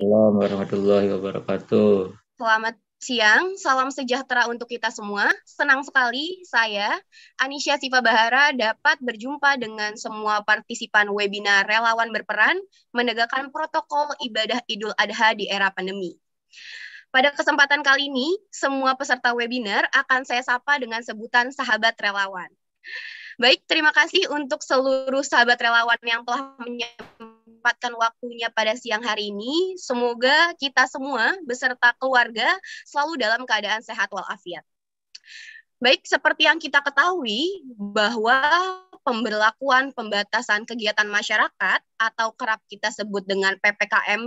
Assalamualaikum warahmatullahi wabarakatuh. Selamat siang, salam sejahtera untuk kita semua. Senang sekali saya, Anisha Siva Bahara, dapat berjumpa dengan semua partisipan webinar Relawan Berperan Menegakkan Protokol Ibadah Idul Adha di Era Pandemi. Pada kesempatan kali ini, semua peserta webinar akan saya sapa dengan sebutan sahabat relawan. Baik, terima kasih untuk seluruh sahabat relawan yang telah menyampaikan menyempatkan waktunya pada siang hari ini. Semoga kita semua beserta keluarga selalu dalam keadaan sehat walafiat. Baik, seperti yang kita ketahui bahwa pemberlakuan pembatasan kegiatan masyarakat atau kerap kita sebut dengan PPKM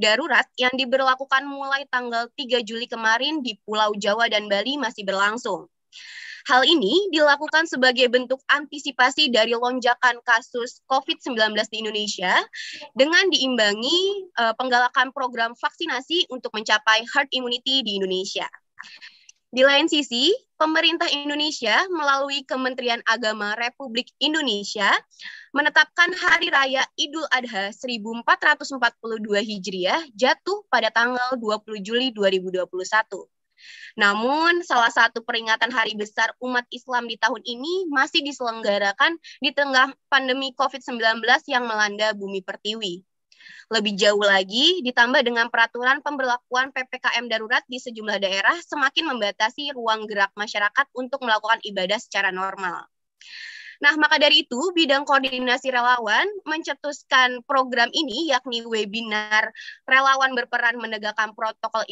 darurat yang diberlakukan mulai tanggal 3 Juli kemarin di Pulau Jawa dan Bali masih berlangsung. Hal ini dilakukan sebagai bentuk antisipasi dari lonjakan kasus COVID-19 di Indonesia dengan diimbangi uh, penggalakan program vaksinasi untuk mencapai herd immunity di Indonesia. Di lain sisi, pemerintah Indonesia melalui Kementerian Agama Republik Indonesia menetapkan Hari Raya Idul Adha 1442 Hijriah jatuh pada tanggal 20 Juli 2021. Namun, salah satu peringatan hari besar umat Islam di tahun ini masih diselenggarakan di tengah pandemi COVID-19 yang melanda bumi pertiwi. Lebih jauh lagi, ditambah dengan peraturan pemberlakuan PPKM darurat di sejumlah daerah semakin membatasi ruang gerak masyarakat untuk melakukan ibadah secara normal. Nah, maka dari itu, bidang koordinasi relawan mencetuskan program ini, yakni webinar relawan berperan menegakkan protokol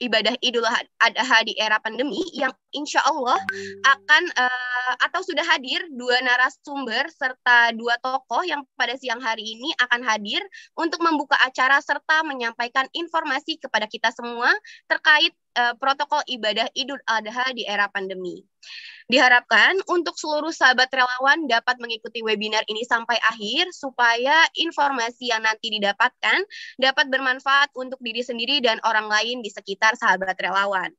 ibadah Idul Adha di era pandemi yang insya Allah akan uh, atau sudah hadir dua narasumber serta dua tokoh yang pada siang hari ini akan hadir untuk membuka acara serta menyampaikan informasi kepada kita semua terkait Eh, protokol ibadah Idul Adha di era pandemi. Diharapkan untuk seluruh sahabat relawan dapat mengikuti webinar ini sampai akhir supaya informasi yang nanti didapatkan dapat bermanfaat untuk diri sendiri dan orang lain di sekitar sahabat relawan.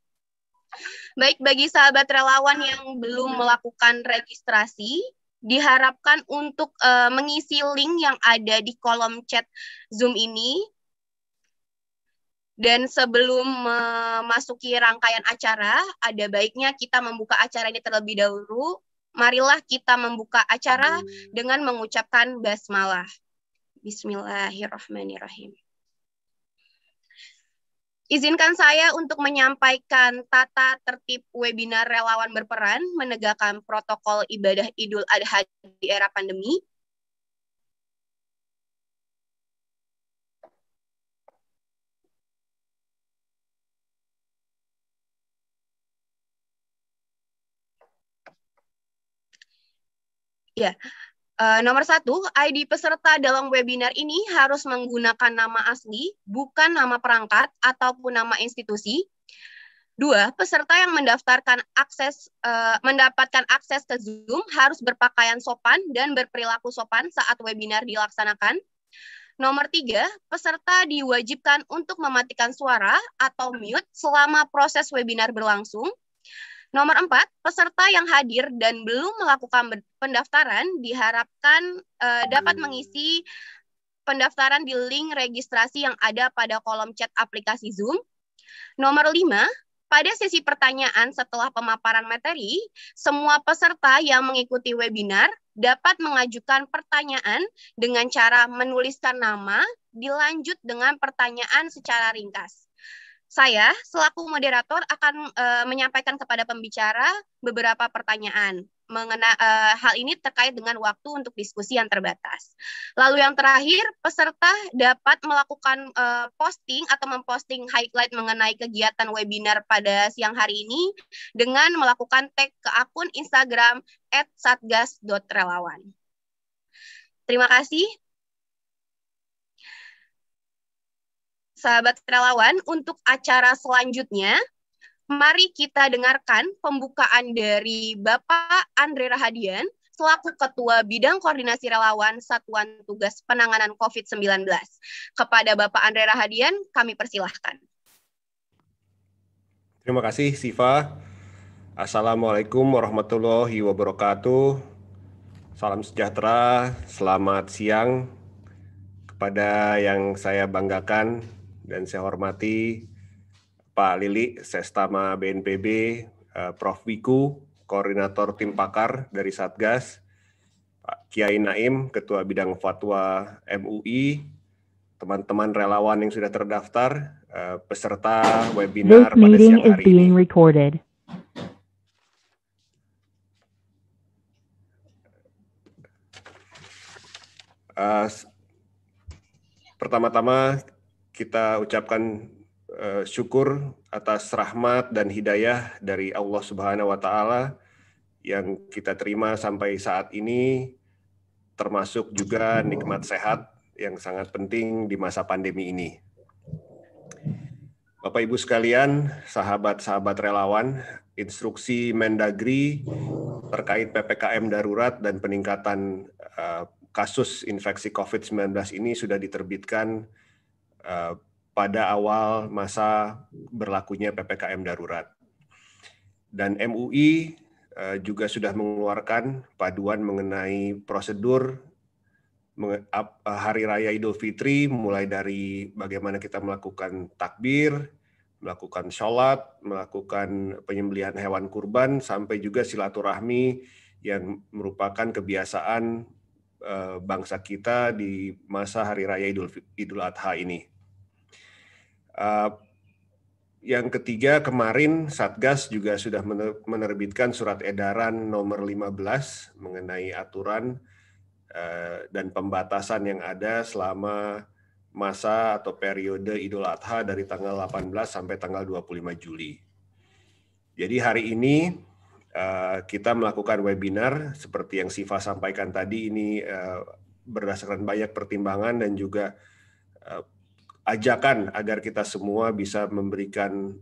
Baik bagi sahabat relawan yang belum melakukan registrasi, diharapkan untuk uh, mengisi link yang ada di kolom chat Zoom ini dan sebelum memasuki rangkaian acara, ada baiknya kita membuka acara ini terlebih dahulu. Marilah kita membuka acara dengan mengucapkan basmalah. Bismillahirrahmanirrahim. Izinkan saya untuk menyampaikan tata tertib webinar relawan berperan menegakkan protokol ibadah Idul Adha di era pandemi Ya, Uh, nomor satu, ID peserta dalam webinar ini harus menggunakan nama asli, bukan nama perangkat ataupun nama institusi. Dua, peserta yang mendaftarkan akses uh, mendapatkan akses ke Zoom harus berpakaian sopan dan berperilaku sopan saat webinar dilaksanakan. Nomor tiga, peserta diwajibkan untuk mematikan suara atau mute selama proses webinar berlangsung. Nomor empat, peserta yang hadir dan belum melakukan pendaftaran diharapkan uh, dapat hmm. mengisi pendaftaran di link registrasi yang ada pada kolom chat aplikasi Zoom. Nomor lima, pada sesi pertanyaan setelah pemaparan materi, semua peserta yang mengikuti webinar dapat mengajukan pertanyaan dengan cara menuliskan nama, dilanjut dengan pertanyaan secara ringkas. Saya selaku moderator akan uh, menyampaikan kepada pembicara beberapa pertanyaan mengenai uh, eh, hal ini terkait dengan waktu untuk diskusi yang terbatas. Lalu yang terakhir, peserta dapat melakukan uh, posting atau memposting highlight mengenai kegiatan webinar pada siang hari ini dengan melakukan tag ke akun Instagram @satgas.relawan. Terima kasih. sahabat relawan, untuk acara selanjutnya, mari kita dengarkan pembukaan dari Bapak Andre Rahadian selaku Ketua Bidang Koordinasi Relawan Satuan Tugas Penanganan COVID-19. Kepada Bapak Andre Rahadian, kami persilahkan. Terima kasih, Siva. Assalamualaikum warahmatullahi wabarakatuh. Salam sejahtera, selamat siang kepada yang saya banggakan dan saya hormati Pak Lili Sestama BNPB, eh, Prof. Wiku, Koordinator Tim Pakar dari Satgas, Pak Kiai Naim, Ketua Bidang Fatwa MUI, teman-teman relawan yang sudah terdaftar, eh, peserta webinar This pada siang hari ini. Recorded. Uh, pertama-tama kita ucapkan eh, syukur atas rahmat dan hidayah dari Allah Subhanahu wa taala yang kita terima sampai saat ini termasuk juga nikmat sehat yang sangat penting di masa pandemi ini. Bapak Ibu sekalian, sahabat-sahabat relawan, instruksi Mendagri terkait PPKM darurat dan peningkatan eh, kasus infeksi COVID-19 ini sudah diterbitkan Eh, pada awal masa berlakunya PPKM darurat. Dan MUI eh, juga sudah mengeluarkan paduan mengenai prosedur eh, hari raya Idul Fitri mulai dari bagaimana kita melakukan takbir, melakukan sholat, melakukan penyembelihan hewan kurban sampai juga silaturahmi yang merupakan kebiasaan Eh, bangsa kita di masa Hari Raya Idul, Idul Adha ini. Eh, yang ketiga, kemarin Satgas juga sudah menerbitkan surat edaran nomor 15 mengenai aturan eh, dan pembatasan yang ada selama masa atau periode Idul Adha dari tanggal 18 sampai tanggal 25 Juli. Jadi hari ini Eh, kita melakukan webinar seperti yang Siva sampaikan tadi ini eh, berdasarkan banyak pertimbangan dan juga eh, ajakan agar kita semua bisa memberikan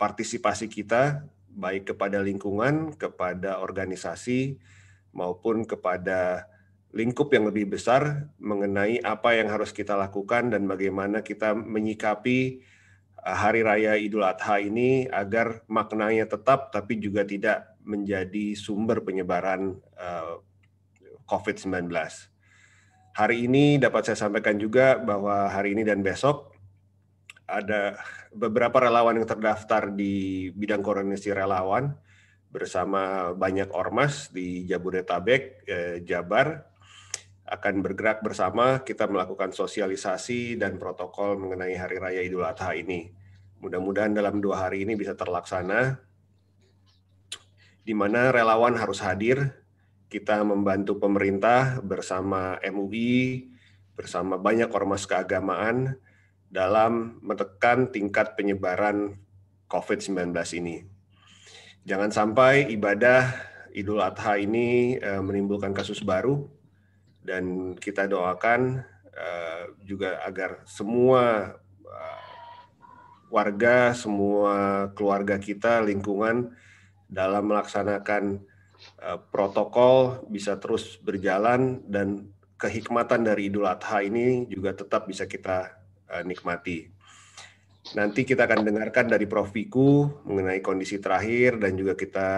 partisipasi kita baik kepada lingkungan, kepada organisasi maupun kepada lingkup yang lebih besar mengenai apa yang harus kita lakukan dan bagaimana kita menyikapi hari raya Idul Adha ini agar maknanya tetap tapi juga tidak menjadi sumber penyebaran eh, COVID-19. Hari ini dapat saya sampaikan juga bahwa hari ini dan besok ada beberapa relawan yang terdaftar di bidang koordinasi relawan bersama banyak ormas di Jabodetabek, eh, Jabar, akan bergerak bersama kita melakukan sosialisasi dan protokol mengenai Hari Raya Idul Adha ini. Mudah-mudahan dalam dua hari ini bisa terlaksana di mana relawan harus hadir. Kita membantu pemerintah bersama MUI, bersama banyak ormas keagamaan dalam menekan tingkat penyebaran COVID-19 ini. Jangan sampai ibadah Idul Adha ini eh, menimbulkan kasus baru dan kita doakan eh, juga agar semua eh, warga, semua keluarga kita, lingkungan dalam melaksanakan uh, protokol bisa terus berjalan dan kehikmatan dari Idul Adha ini juga tetap bisa kita uh, nikmati. Nanti kita akan dengarkan dari Prof. Viku mengenai kondisi terakhir dan juga kita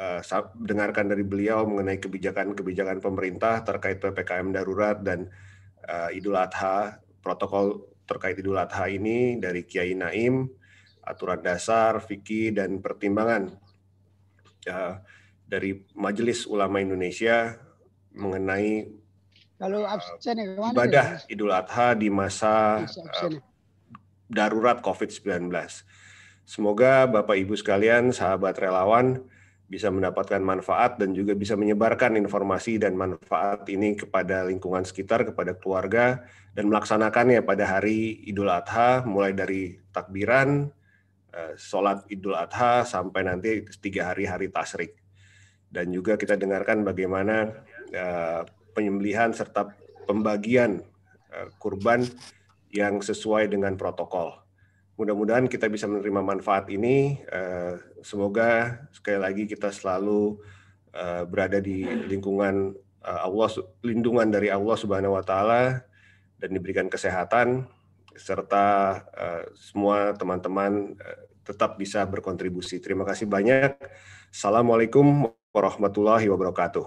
uh, dengarkan dari beliau mengenai kebijakan-kebijakan pemerintah terkait PPKM darurat dan uh, Idul Adha, protokol terkait Idul Adha ini dari Kiai Naim, aturan dasar, fikih dan pertimbangan Ya, dari Majelis Ulama Indonesia mengenai eh, ya, ibadah ya? Idul Adha di masa eh, darurat COVID-19. Semoga Bapak Ibu sekalian, sahabat relawan, bisa mendapatkan manfaat dan juga bisa menyebarkan informasi dan manfaat ini kepada lingkungan sekitar, kepada keluarga, dan melaksanakannya pada hari Idul Adha, mulai dari takbiran, Eh, sholat Idul Adha sampai nanti tiga hari hari tasrik. Dan juga kita dengarkan bagaimana eh, penyembelihan serta pembagian eh, kurban yang sesuai dengan protokol. Mudah-mudahan kita bisa menerima manfaat ini. Semoga sekali lagi kita selalu berada di lingkungan Allah, lindungan dari Allah Subhanahu wa Ta'ala, dan diberikan kesehatan serta uh, semua teman-teman uh, tetap bisa berkontribusi. Terima kasih banyak. Assalamualaikum warahmatullahi wabarakatuh.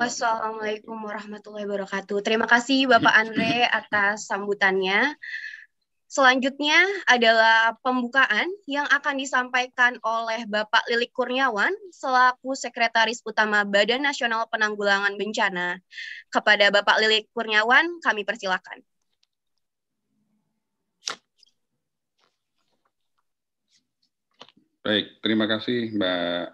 Wassalamualaikum warahmatullahi wabarakatuh. Terima kasih Bapak ya. Andre atas sambutannya. Selanjutnya adalah pembukaan yang akan disampaikan oleh Bapak Lilik Kurniawan selaku Sekretaris Utama Badan Nasional Penanggulangan Bencana. Kepada Bapak Lilik Kurniawan kami persilakan. Baik, terima kasih Mbak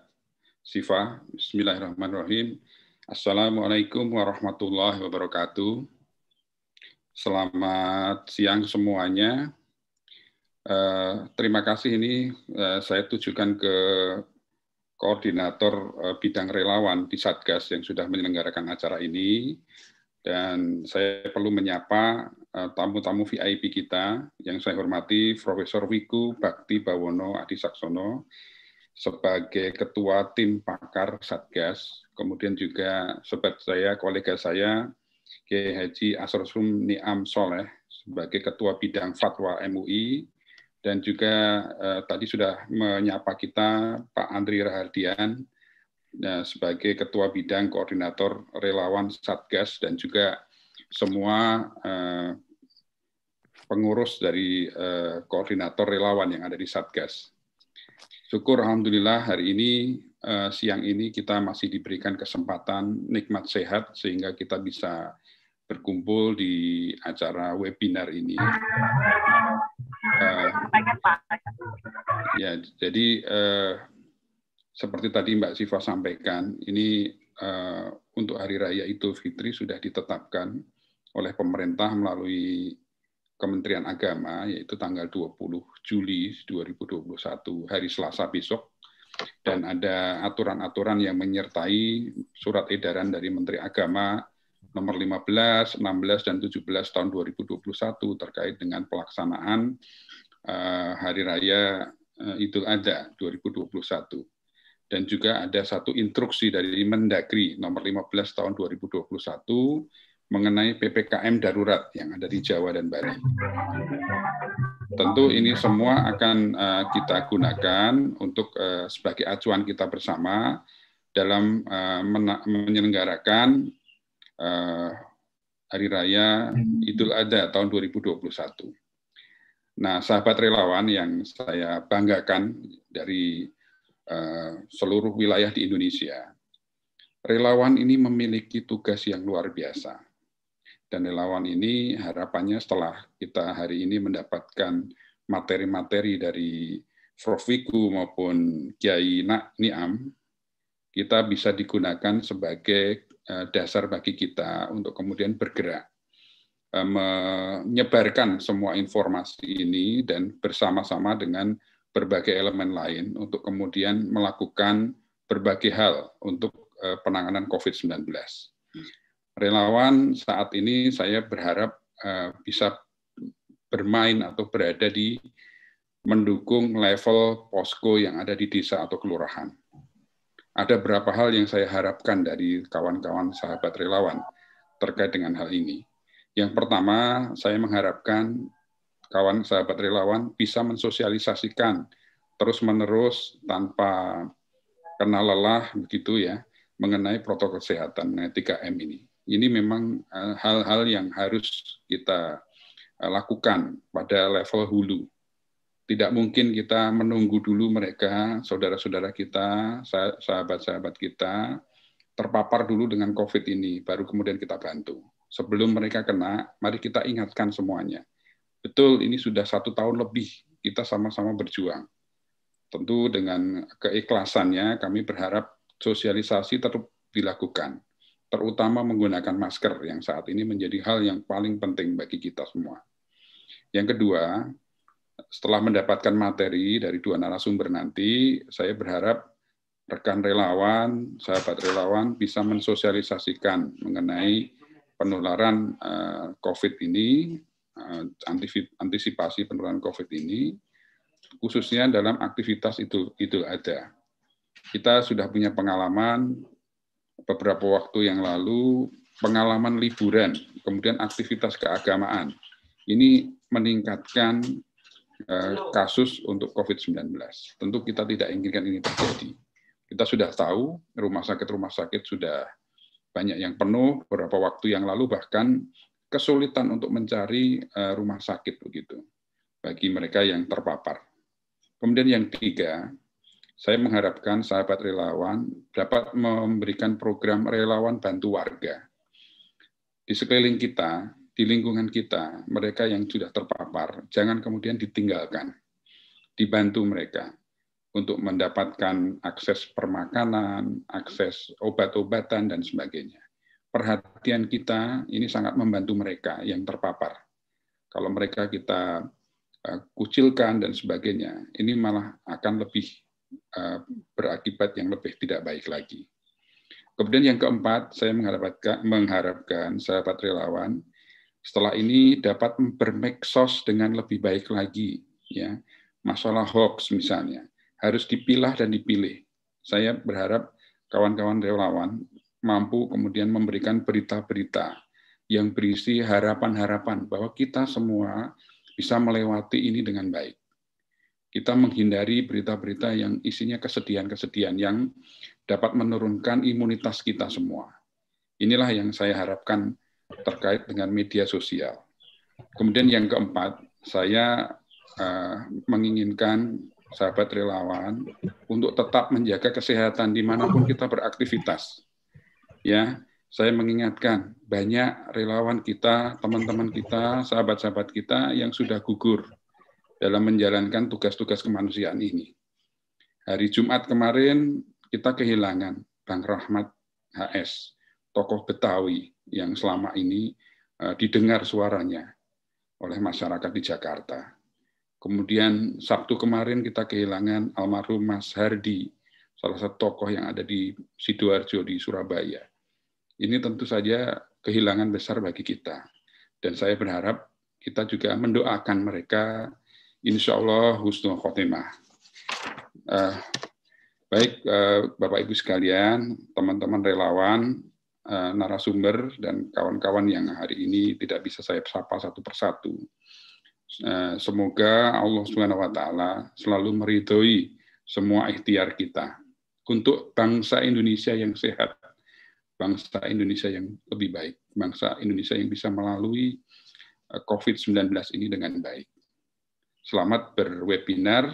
Siva. Bismillahirrahmanirrahim. Assalamualaikum warahmatullahi wabarakatuh. Selamat siang semuanya. Eh, terima kasih ini eh, saya tujukan ke koordinator eh, bidang relawan di Satgas yang sudah menyelenggarakan acara ini. Dan saya perlu menyapa tamu-tamu VIP kita yang saya hormati Profesor Wiku Bakti Bawono Adi Saksono sebagai ketua tim pakar Satgas, kemudian juga sobat saya, kolega saya Kiai Haji Asrosum Niam Soleh sebagai Ketua Bidang Fatwa MUI dan juga eh, tadi sudah menyapa kita Pak Andri Rahardian eh, sebagai Ketua Bidang Koordinator Relawan Satgas dan juga semua eh, pengurus dari eh, koordinator relawan yang ada di Satgas. Syukur Alhamdulillah hari ini, eh, siang ini kita masih diberikan kesempatan nikmat sehat sehingga kita bisa berkumpul di acara webinar ini. ya, jadi eh, seperti tadi Mbak Siva sampaikan, ini eh, untuk Hari Raya Idul Fitri sudah ditetapkan oleh pemerintah melalui Kementerian Agama, yaitu tanggal 20 Juli 2021, hari Selasa besok, dan ada aturan-aturan yang menyertai surat edaran dari Menteri Agama nomor 15, 16, dan 17 tahun 2021 terkait dengan pelaksanaan eh, Hari Raya uh, Idul Adha 2021. Dan juga ada satu instruksi dari Mendagri nomor 15 tahun 2021 mengenai PPKM darurat yang ada di Jawa dan Bali. Tentu ini semua akan eh, kita gunakan untuk sebagai acuan kita bersama dalam menyelenggarakan Eh, hari Raya hmm. Idul Adha tahun 2021. Nah, sahabat relawan yang saya banggakan dari eh, seluruh wilayah di Indonesia, relawan ini memiliki tugas yang luar biasa. Dan relawan ini harapannya setelah kita hari ini mendapatkan materi-materi dari Prof. Wiku maupun Kiai Nak Niam, kita bisa digunakan sebagai Eh, dasar bagi kita untuk kemudian bergerak eh, menyebarkan semua informasi ini dan bersama-sama dengan berbagai elemen lain untuk kemudian melakukan berbagai hal untuk eh, penanganan COVID-19. Relawan saat ini saya berharap bisa bermain atau berada di mendukung level posko yang ada di desa atau kelurahan ada berapa hal yang saya harapkan dari kawan-kawan sahabat relawan terkait dengan hal ini. Yang pertama, saya mengharapkan kawan sahabat relawan bisa mensosialisasikan terus-menerus tanpa kena lelah begitu ya mengenai protokol kesehatan mengenai 3M ini. Ini memang eh, hal-hal yang harus kita eh, lakukan pada level hulu tidak mungkin kita menunggu dulu mereka, saudara-saudara kita, sahabat-sahabat kita, terpapar dulu dengan COVID ini, baru kemudian kita bantu. Sebelum mereka kena, mari kita ingatkan semuanya. Betul, ini sudah satu tahun lebih kita sama-sama berjuang. Tentu dengan keikhlasannya kami berharap sosialisasi tetap dilakukan, terutama menggunakan masker yang saat ini menjadi hal yang paling penting bagi kita semua. Yang kedua, setelah mendapatkan materi dari dua narasumber nanti, saya berharap rekan relawan, sahabat relawan bisa mensosialisasikan mengenai penularan eh, COVID ini, eh, antisipasi penularan COVID ini, khususnya dalam aktivitas itu itu ada Kita sudah punya pengalaman beberapa waktu yang lalu, pengalaman liburan, kemudian aktivitas keagamaan. Ini meningkatkan Eh, kasus untuk COVID-19. Tentu kita tidak inginkan ini terjadi. Kita sudah tahu rumah sakit-rumah sakit sudah banyak yang penuh beberapa waktu yang lalu bahkan kesulitan untuk mencari eh, rumah sakit begitu bagi mereka yang terpapar. Kemudian yang ketiga, saya mengharapkan sahabat relawan dapat memberikan program relawan bantu warga. Di sekeliling kita, di lingkungan kita, mereka yang sudah terpapar, jangan kemudian ditinggalkan. Dibantu mereka untuk mendapatkan akses permakanan, akses obat-obatan, dan sebagainya. Perhatian kita ini sangat membantu mereka yang terpapar. Kalau mereka kita eh, kucilkan dan sebagainya, ini malah akan lebih eh, berakibat yang lebih tidak baik lagi. Kemudian yang keempat, saya mengharapkan, mengharapkan sahabat relawan setelah ini dapat bermeksos dengan lebih baik lagi ya masalah hoax misalnya harus dipilah dan dipilih saya berharap kawan-kawan relawan mampu kemudian memberikan berita-berita yang berisi harapan-harapan bahwa kita semua bisa melewati ini dengan baik. Kita menghindari berita-berita yang isinya kesedihan-kesedihan yang dapat menurunkan imunitas kita semua. Inilah yang saya harapkan terkait dengan media sosial. Kemudian yang keempat, saya uh, menginginkan sahabat relawan untuk tetap menjaga kesehatan dimanapun kita beraktivitas. Ya, saya mengingatkan banyak relawan kita, teman-teman kita, sahabat-sahabat kita yang sudah gugur dalam menjalankan tugas-tugas kemanusiaan ini. Hari Jumat kemarin kita kehilangan Bang Rahmat HS tokoh Betawi yang selama ini eh, didengar suaranya oleh masyarakat di Jakarta. Kemudian Sabtu kemarin kita kehilangan almarhum Mas Hardi, salah satu tokoh yang ada di Sidoarjo di Surabaya. Ini tentu saja kehilangan besar bagi kita. Dan saya berharap kita juga mendoakan mereka, insya Allah husnul khotimah. Uh, baik, uh, Bapak Ibu sekalian, teman-teman relawan, Eh, narasumber dan kawan-kawan yang hari ini tidak bisa saya sapa satu persatu. Eh, semoga Allah Subhanahu wa taala selalu meridhoi semua ikhtiar kita untuk bangsa Indonesia yang sehat, bangsa Indonesia yang lebih baik, bangsa Indonesia yang bisa melalui eh, COVID-19 ini dengan baik. Selamat berwebinar.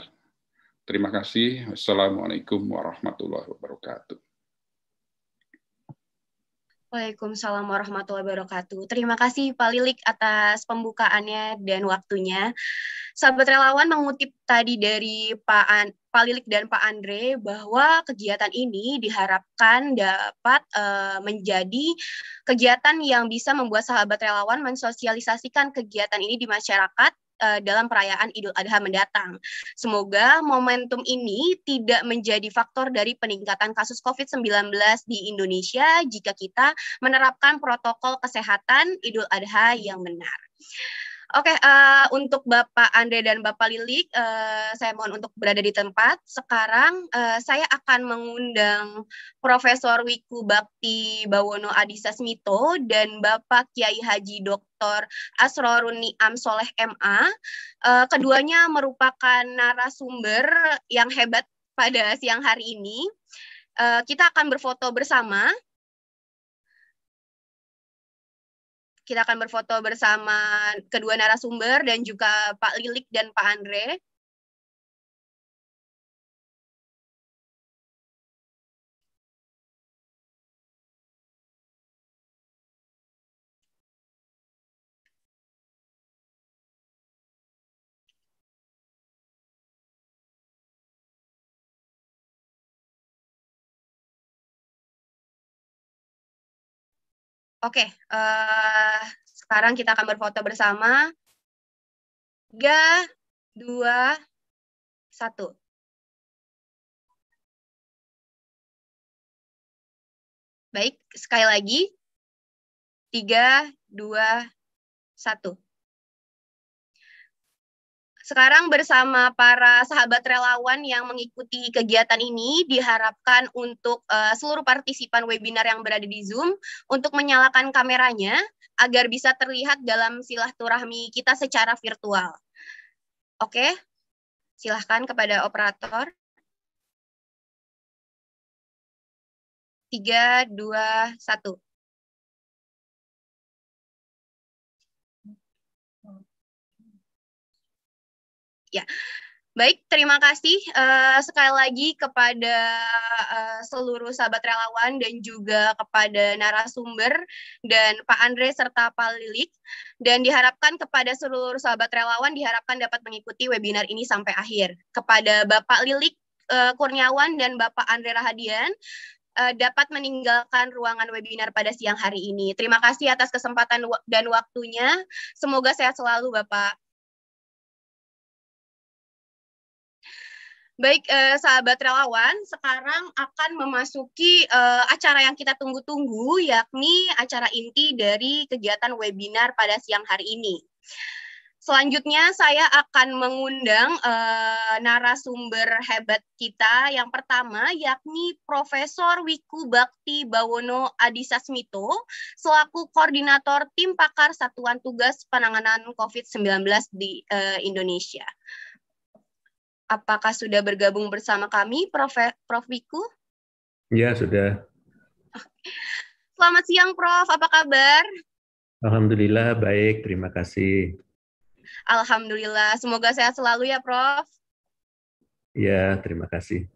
Terima kasih. assalamualaikum warahmatullahi wabarakatuh. Waalaikumsalam warahmatullahi wabarakatuh. Terima kasih Pak Lilik atas pembukaannya dan waktunya. Sahabat relawan mengutip tadi dari Pak, An Pak Lilik dan Pak Andre bahwa kegiatan ini diharapkan dapat uh, menjadi kegiatan yang bisa membuat sahabat relawan mensosialisasikan kegiatan ini di masyarakat uh, dalam perayaan Idul Adha mendatang. Semoga momentum ini tidak menjadi faktor dari peningkatan kasus COVID-19 di Indonesia jika kita menerapkan protokol kesehatan Idul Adha yang benar. Oke, okay, uh, eh, untuk Bapak Andre dan Bapak Lilik, uh, eh, saya mohon untuk berada di tempat. Sekarang uh, saya akan mengundang Profesor Wiku Bakti Bawono Adhisa Smito dan Bapak Kiai Haji Dr. Asrorun Niam Soleh MA. Uh, keduanya merupakan narasumber yang hebat pada siang hari ini. Uh, kita akan berfoto bersama kita akan berfoto bersama kedua narasumber dan juga Pak Lilik dan Pak Andre. Oke, okay, uh, eh, sekarang kita akan berfoto bersama. Tiga, dua, satu. Baik, sekali lagi. Tiga, dua, satu. Sekarang bersama para sahabat relawan yang mengikuti kegiatan ini diharapkan untuk uh, seluruh partisipan webinar yang berada di Zoom untuk menyalakan kameranya agar bisa terlihat dalam silaturahmi kita secara virtual. Oke, silahkan kepada operator. Tiga, dua, satu. Ya. Baik, terima kasih uh, sekali lagi kepada uh, seluruh sahabat relawan dan juga kepada narasumber dan Pak Andre serta Pak Lilik. Dan diharapkan kepada seluruh sahabat relawan diharapkan dapat mengikuti webinar ini sampai akhir. Kepada Bapak Lilik uh, Kurniawan dan Bapak Andre Rahadian uh, dapat meninggalkan ruangan webinar pada siang hari ini. Terima kasih atas kesempatan dan waktunya. Semoga sehat selalu Bapak. Baik, eh, sahabat relawan, sekarang akan memasuki eh, acara yang kita tunggu-tunggu, yakni acara inti dari kegiatan webinar pada siang hari ini. Selanjutnya, saya akan mengundang eh, narasumber hebat kita. Yang pertama, yakni Profesor Wiku Bakti Bawono Adisasmito, selaku koordinator tim pakar Satuan Tugas Penanganan COVID-19 di eh, Indonesia. Apakah sudah bergabung bersama kami, Prof. Prof. Wiku? Ya, sudah. Selamat siang, Prof. Apa kabar? Alhamdulillah, baik. Terima kasih. Alhamdulillah. Semoga sehat selalu ya, Prof. Ya, terima kasih.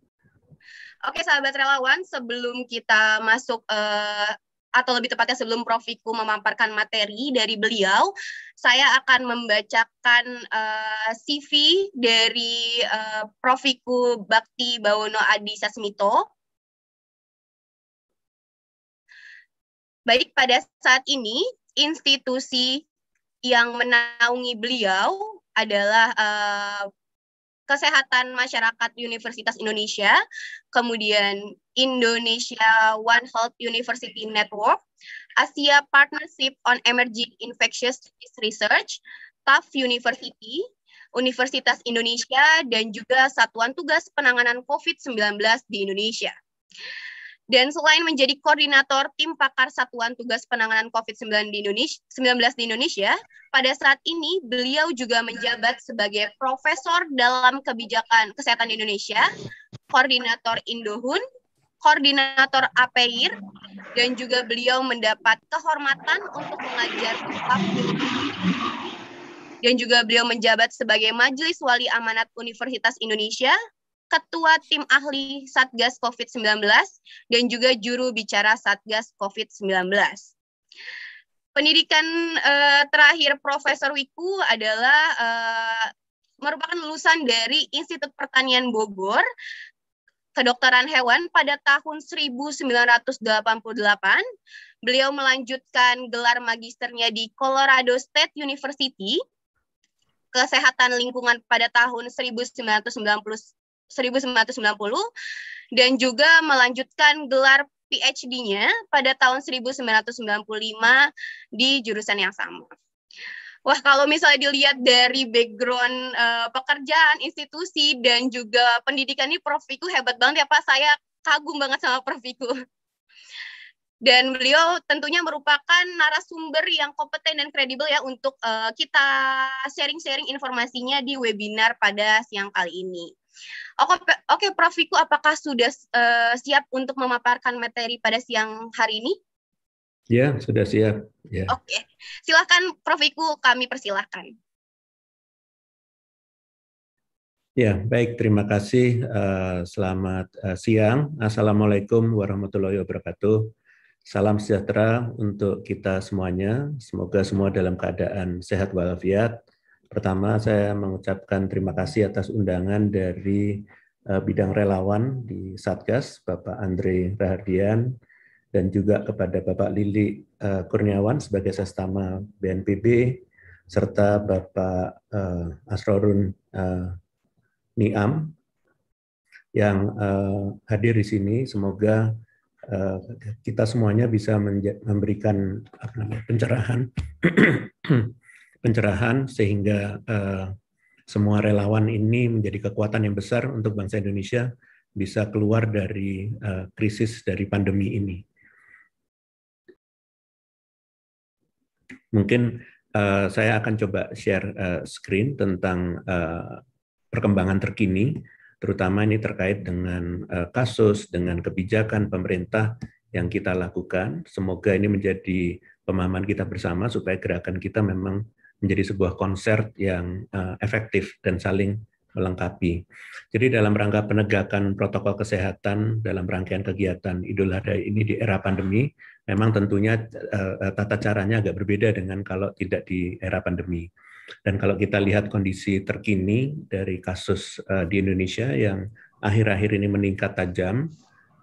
Oke, sahabat relawan, sebelum kita masuk uh, atau lebih tepatnya sebelum Prof Viku memaparkan materi dari beliau, saya akan membacakan uh, eh, CV dari uh, Prof Viku Bakti Bawono Adi Sasmito. Baik, pada saat ini institusi yang menaungi beliau adalah uh, Kesehatan Masyarakat Universitas Indonesia, kemudian Indonesia One Health University Network, Asia Partnership on Emerging Infectious Disease Research, TAF University, Universitas Indonesia, dan juga Satuan Tugas Penanganan COVID-19 di Indonesia. Dan selain menjadi koordinator tim pakar satuan tugas penanganan COVID-19 di Indonesia, pada saat ini beliau juga menjabat sebagai profesor dalam kebijakan kesehatan Indonesia, koordinator Indohun, koordinator APEIR, dan juga beliau mendapat kehormatan untuk mengajar UPAP dan juga beliau menjabat sebagai Majelis Wali Amanat Universitas Indonesia, Ketua Tim Ahli Satgas COVID-19, dan juga juru bicara Satgas COVID-19. Pendidikan uh, terakhir Profesor Wiku adalah uh, merupakan lulusan dari Institut Pertanian Bogor kedokteran hewan pada tahun 1988. Beliau melanjutkan gelar magisternya di Colorado State University, kesehatan lingkungan pada tahun 1990, 1990 dan juga melanjutkan gelar PhD-nya pada tahun 1995 di jurusan yang sama. Wah, kalau misalnya dilihat dari background uh, pekerjaan, institusi, dan juga pendidikan ini Prof. Viku hebat banget ya Pak. Saya kagum banget sama Prof. Viku. Dan beliau tentunya merupakan narasumber yang kompeten dan kredibel ya untuk uh, kita sharing-sharing informasinya di webinar pada siang kali ini. Oke, oke Prof. Viku, apakah sudah uh, siap untuk memaparkan materi pada siang hari ini? Ya, sudah siap. Ya. Oke, silakan Prof. Viku, kami persilahkan. Ya, baik. Terima kasih. Eh, selamat eh, siang. Assalamualaikum warahmatullahi wabarakatuh. Salam sejahtera untuk kita semuanya. Semoga semua dalam keadaan sehat walafiat Pertama, saya mengucapkan terima kasih atas undangan dari eh, bidang relawan di Satgas, Bapak Andre Rahardian, dan juga kepada Bapak Lili eh, Kurniawan sebagai sestama BNPB, serta Bapak eh, Asrorun Niam yang hadir di sini. Semoga kita semuanya bisa memberikan pencerahan pencerahan sehingga uh, semua relawan ini menjadi kekuatan yang besar untuk bangsa Indonesia bisa keluar dari uh, krisis dari pandemi ini. Mungkin uh, saya akan coba share uh, screen tentang uh, perkembangan terkini, terutama ini terkait dengan uh, kasus, dengan kebijakan pemerintah yang kita lakukan. Semoga ini menjadi pemahaman kita bersama supaya gerakan kita memang menjadi sebuah konser yang uh, efektif dan saling melengkapi. Jadi dalam rangka penegakan protokol kesehatan dalam rangkaian kegiatan Idul Adha ini di era pandemi, memang tentunya uh, tata caranya agak berbeda dengan kalau tidak di era pandemi. Dan kalau kita lihat kondisi terkini dari kasus uh, di Indonesia yang akhir-akhir ini meningkat tajam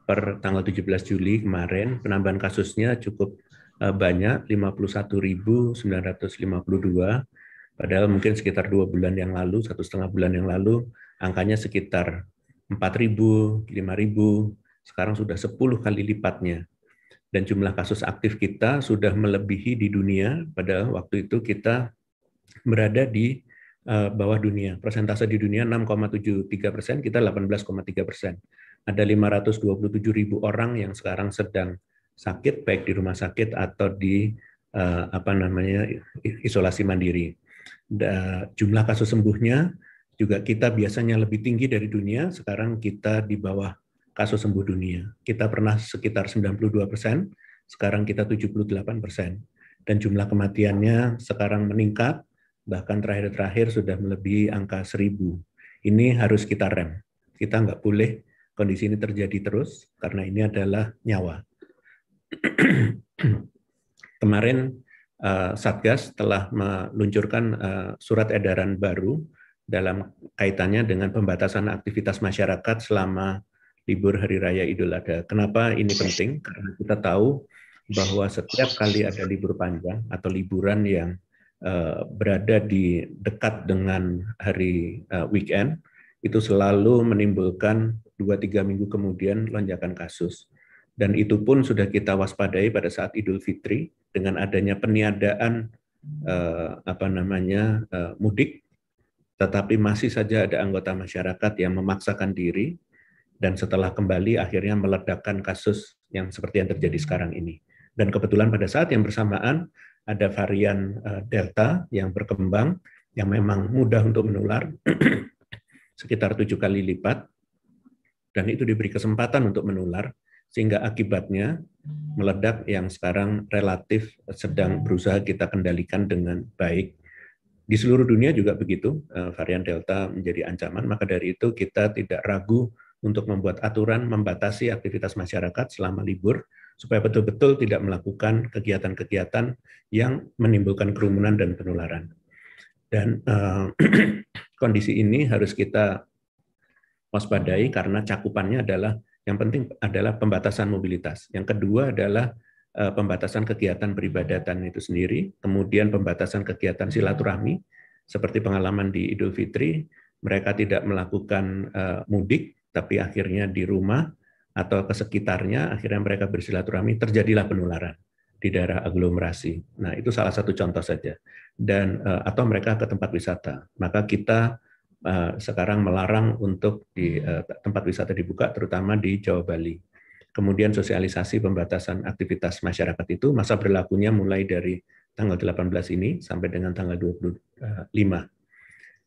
per tanggal 17 Juli kemarin, penambahan kasusnya cukup Eh, banyak 51.952 padahal mungkin sekitar dua bulan yang lalu satu setengah bulan yang lalu angkanya sekitar 4.000 5.000 sekarang sudah 10 kali lipatnya dan jumlah kasus aktif kita sudah melebihi di dunia pada waktu itu kita berada di eh, bawah dunia. Persentase di dunia 6,73 persen, kita 18,3 persen. Ada 527.000 orang yang sekarang sedang sakit baik di rumah sakit atau di uh, apa namanya isolasi mandiri. Da, jumlah kasus sembuhnya juga kita biasanya lebih tinggi dari dunia, sekarang kita di bawah kasus sembuh dunia. Kita pernah sekitar 92 persen, sekarang kita 78 persen. Dan jumlah kematiannya sekarang meningkat, bahkan terakhir-terakhir sudah melebihi angka 1000. Ini harus kita rem. Kita nggak boleh kondisi ini terjadi terus, karena ini adalah nyawa. Kemarin eh, Satgas telah meluncurkan eh, surat edaran baru dalam kaitannya dengan pembatasan aktivitas masyarakat selama libur Hari Raya Idul Adha. Kenapa ini penting? Karena kita tahu bahwa setiap kali ada libur panjang atau liburan yang eh, berada di dekat dengan hari weekend, itu selalu menimbulkan 2-3 minggu kemudian lonjakan kasus. Dan itu pun sudah kita waspadai pada saat Idul Fitri dengan adanya peniadaan eh, apa namanya eh, mudik, tetapi masih saja ada anggota masyarakat yang memaksakan diri dan setelah kembali akhirnya meledakkan kasus yang seperti yang terjadi sekarang ini. Dan kebetulan pada saat yang bersamaan ada varian eh, Delta yang berkembang yang memang mudah untuk menular sekitar tujuh kali lipat dan itu diberi kesempatan untuk menular sehingga akibatnya hmm. meledak yang sekarang relatif sedang hmm. berusaha kita kendalikan dengan baik. Di seluruh dunia juga begitu, eh, varian Delta menjadi ancaman, maka dari itu kita tidak ragu untuk membuat aturan membatasi aktivitas masyarakat selama libur, supaya betul-betul tidak melakukan kegiatan-kegiatan yang menimbulkan kerumunan dan penularan. Dan uh, kondisi ini harus kita waspadai karena cakupannya adalah yang penting adalah pembatasan mobilitas. Yang kedua adalah eh, pembatasan kegiatan peribadatan itu sendiri, kemudian pembatasan kegiatan silaturahmi seperti pengalaman di Idul Fitri, mereka tidak melakukan eh, mudik tapi akhirnya di rumah atau ke sekitarnya akhirnya mereka bersilaturahmi terjadilah penularan di daerah aglomerasi. Nah, itu salah satu contoh saja. Dan eh, atau mereka ke tempat wisata. Maka kita Eh, sekarang melarang untuk di eh, tempat wisata dibuka, terutama di Jawa Bali. Kemudian sosialisasi pembatasan aktivitas masyarakat itu masa berlakunya mulai dari tanggal 18 ini sampai dengan tanggal 25. Eh,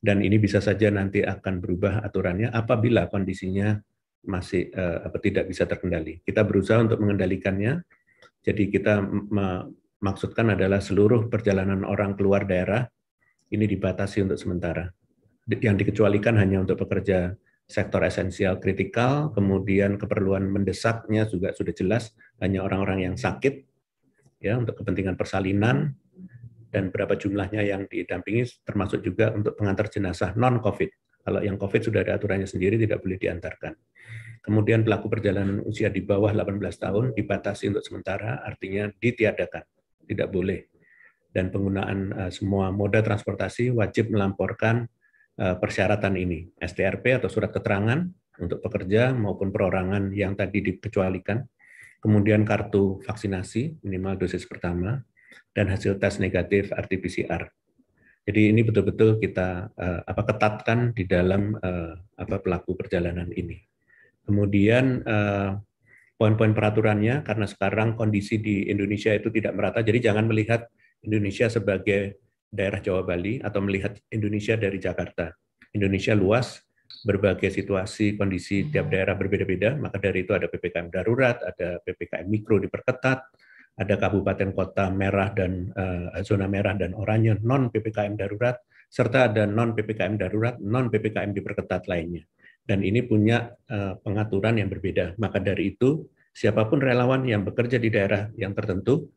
Dan ini bisa saja nanti akan berubah aturannya apabila kondisinya masih apa tidak bisa terkendali. Kita berusaha untuk mengendalikannya. Jadi kita maksudkan adalah seluruh perjalanan orang keluar daerah ini dibatasi untuk sementara yang dikecualikan hanya untuk pekerja sektor esensial kritikal, kemudian keperluan mendesaknya juga sudah jelas hanya orang-orang yang sakit ya untuk kepentingan persalinan dan berapa jumlahnya yang didampingi termasuk juga untuk pengantar jenazah non covid. Kalau yang covid sudah ada aturannya sendiri tidak boleh diantarkan. Kemudian pelaku perjalanan usia di bawah 18 tahun dibatasi untuk sementara artinya ditiadakan, tidak boleh. Dan penggunaan eh, semua moda transportasi wajib melamporkan Eh, persyaratan ini, STRP atau surat keterangan untuk pekerja maupun perorangan yang tadi dikecualikan, kemudian kartu vaksinasi minimal dosis pertama, dan hasil tes negatif RT-PCR. Jadi ini betul-betul kita uh, apa ketatkan di dalam uh, apa pelaku perjalanan ini. Kemudian poin poin-poin peraturannya karena sekarang kondisi di Indonesia itu tidak merata, jadi jangan melihat Indonesia sebagai daerah Jawa Bali atau melihat Indonesia dari Jakarta. Indonesia luas, berbagai situasi, kondisi hmm. tiap daerah berbeda-beda, maka dari itu ada PPKM darurat, ada PPKM mikro diperketat, ada kabupaten kota merah dan uh, zona merah dan oranye non PPKM darurat serta ada non PPKM darurat, non PPKM diperketat lainnya. Dan ini punya uh, pengaturan yang berbeda. Maka dari itu, siapapun relawan yang bekerja di daerah yang tertentu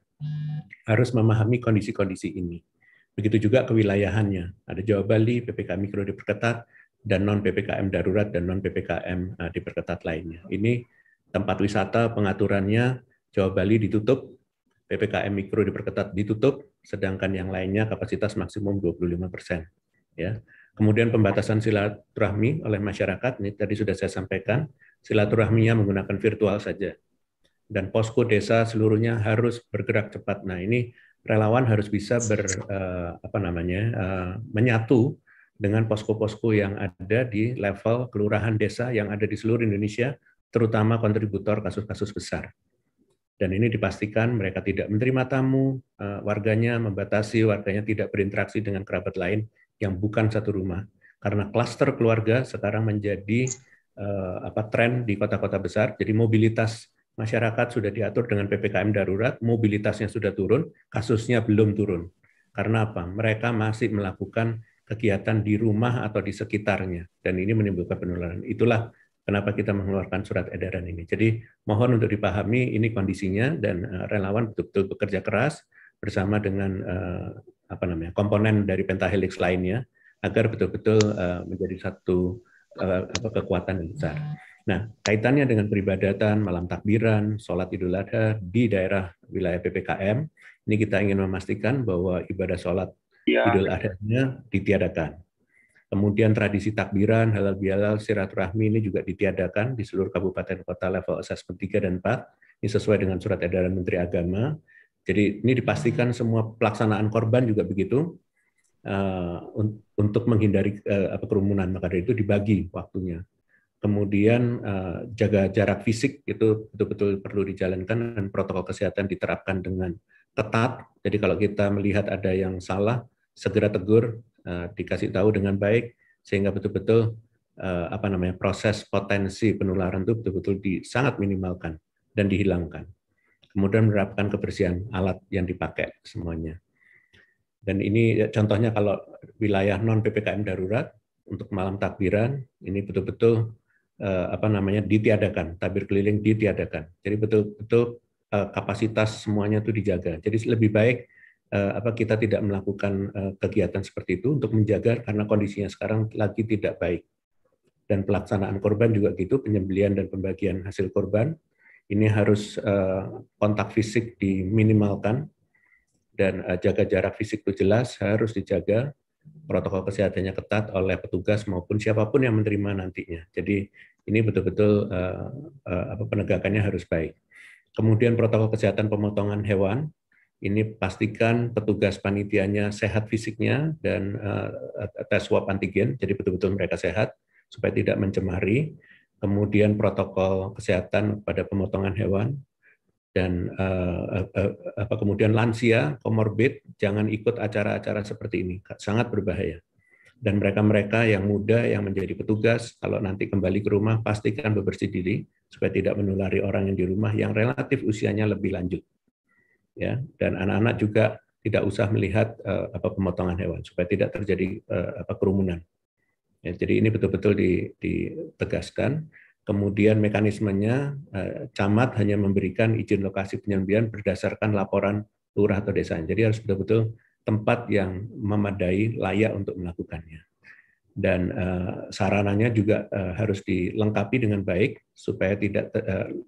harus memahami kondisi-kondisi ini. Begitu juga kewilayahannya. Ada Jawa Bali, PPKM Mikro diperketat, dan non-PPKM darurat dan non-PPKM eh, diperketat lainnya. Ini tempat wisata pengaturannya Jawa Bali ditutup, PPKM Mikro diperketat ditutup, sedangkan yang lainnya kapasitas maksimum 25 persen. Ya. Kemudian pembatasan silaturahmi oleh masyarakat, ini tadi sudah saya sampaikan, silaturahminya menggunakan virtual saja. Dan posko desa seluruhnya harus bergerak cepat. Nah ini relawan harus bisa ber uh, apa namanya uh, menyatu dengan posko-posko yang ada di level kelurahan desa yang ada di seluruh Indonesia terutama kontributor kasus-kasus besar dan ini dipastikan mereka tidak menerima tamu uh, warganya membatasi warganya tidak berinteraksi dengan kerabat lain yang bukan satu rumah karena klaster keluarga sekarang menjadi uh, apa tren di kota-kota besar jadi mobilitas masyarakat sudah diatur dengan PPKM darurat, mobilitasnya sudah turun, kasusnya belum turun. Karena apa? Mereka masih melakukan kegiatan di rumah atau di sekitarnya, dan ini menimbulkan penularan. Itulah kenapa kita mengeluarkan surat edaran ini. Jadi mohon untuk dipahami ini kondisinya, dan eh, relawan betul-betul bekerja keras bersama dengan eh, apa namanya komponen dari pentahelix lainnya agar betul-betul eh, menjadi satu kekuatan yang besar. Nah, kaitannya dengan peribadatan, malam takbiran, sholat idul adha di daerah wilayah PPKM, ini kita ingin memastikan bahwa ibadah sholat ya. idul adha-nya ditiadakan. Kemudian tradisi takbiran, halal bihalal, rahmi ini juga ditiadakan di seluruh kabupaten kota level assessment 3 dan 4. Ini sesuai dengan surat edaran Menteri Agama. Jadi ini dipastikan semua pelaksanaan korban juga begitu uh, untuk menghindari uh, kerumunan. Maka dari itu dibagi waktunya kemudian eh, jaga jarak fisik itu betul-betul perlu dijalankan dan protokol kesehatan diterapkan dengan ketat. Jadi kalau kita melihat ada yang salah, segera tegur, eh, dikasih tahu dengan baik sehingga betul-betul eh, apa namanya proses potensi penularan itu betul-betul sangat minimalkan dan dihilangkan. Kemudian menerapkan kebersihan alat yang dipakai semuanya. Dan ini ya, contohnya kalau wilayah non PPKM darurat untuk malam takbiran ini betul-betul eh, apa namanya ditiadakan, tabir keliling ditiadakan. Jadi betul-betul eh, kapasitas semuanya itu dijaga. Jadi lebih baik eh, apa kita tidak melakukan eh, kegiatan seperti itu untuk menjaga karena kondisinya sekarang lagi tidak baik. Dan pelaksanaan korban juga gitu, penyembelian dan pembagian hasil korban ini harus eh, kontak fisik diminimalkan dan eh, jaga jarak fisik itu jelas harus dijaga protokol kesehatannya ketat oleh petugas maupun siapapun yang menerima nantinya. Jadi ini betul-betul uh, uh, penegakannya harus baik. Kemudian protokol kesehatan pemotongan hewan ini pastikan petugas panitianya sehat fisiknya dan uh, tes swab antigen, jadi betul-betul mereka sehat supaya tidak mencemari. Kemudian protokol kesehatan pada pemotongan hewan, dan uh, uh, apa kemudian lansia komorbid jangan ikut acara-acara seperti ini sangat berbahaya dan mereka-mereka yang muda yang menjadi petugas kalau nanti kembali ke rumah pastikan bebersih diri supaya tidak menulari orang yang di rumah yang relatif usianya lebih lanjut ya dan anak-anak juga tidak usah melihat uh, apa pemotongan hewan supaya tidak terjadi uh, apa kerumunan ya, jadi ini betul-betul ditegaskan kemudian mekanismenya eh, camat hanya memberikan izin lokasi penyembelian berdasarkan laporan lurah atau desa. Jadi harus betul-betul tempat yang memadai layak untuk melakukannya. Dan eh, sarananya juga eh, harus dilengkapi dengan baik supaya tidak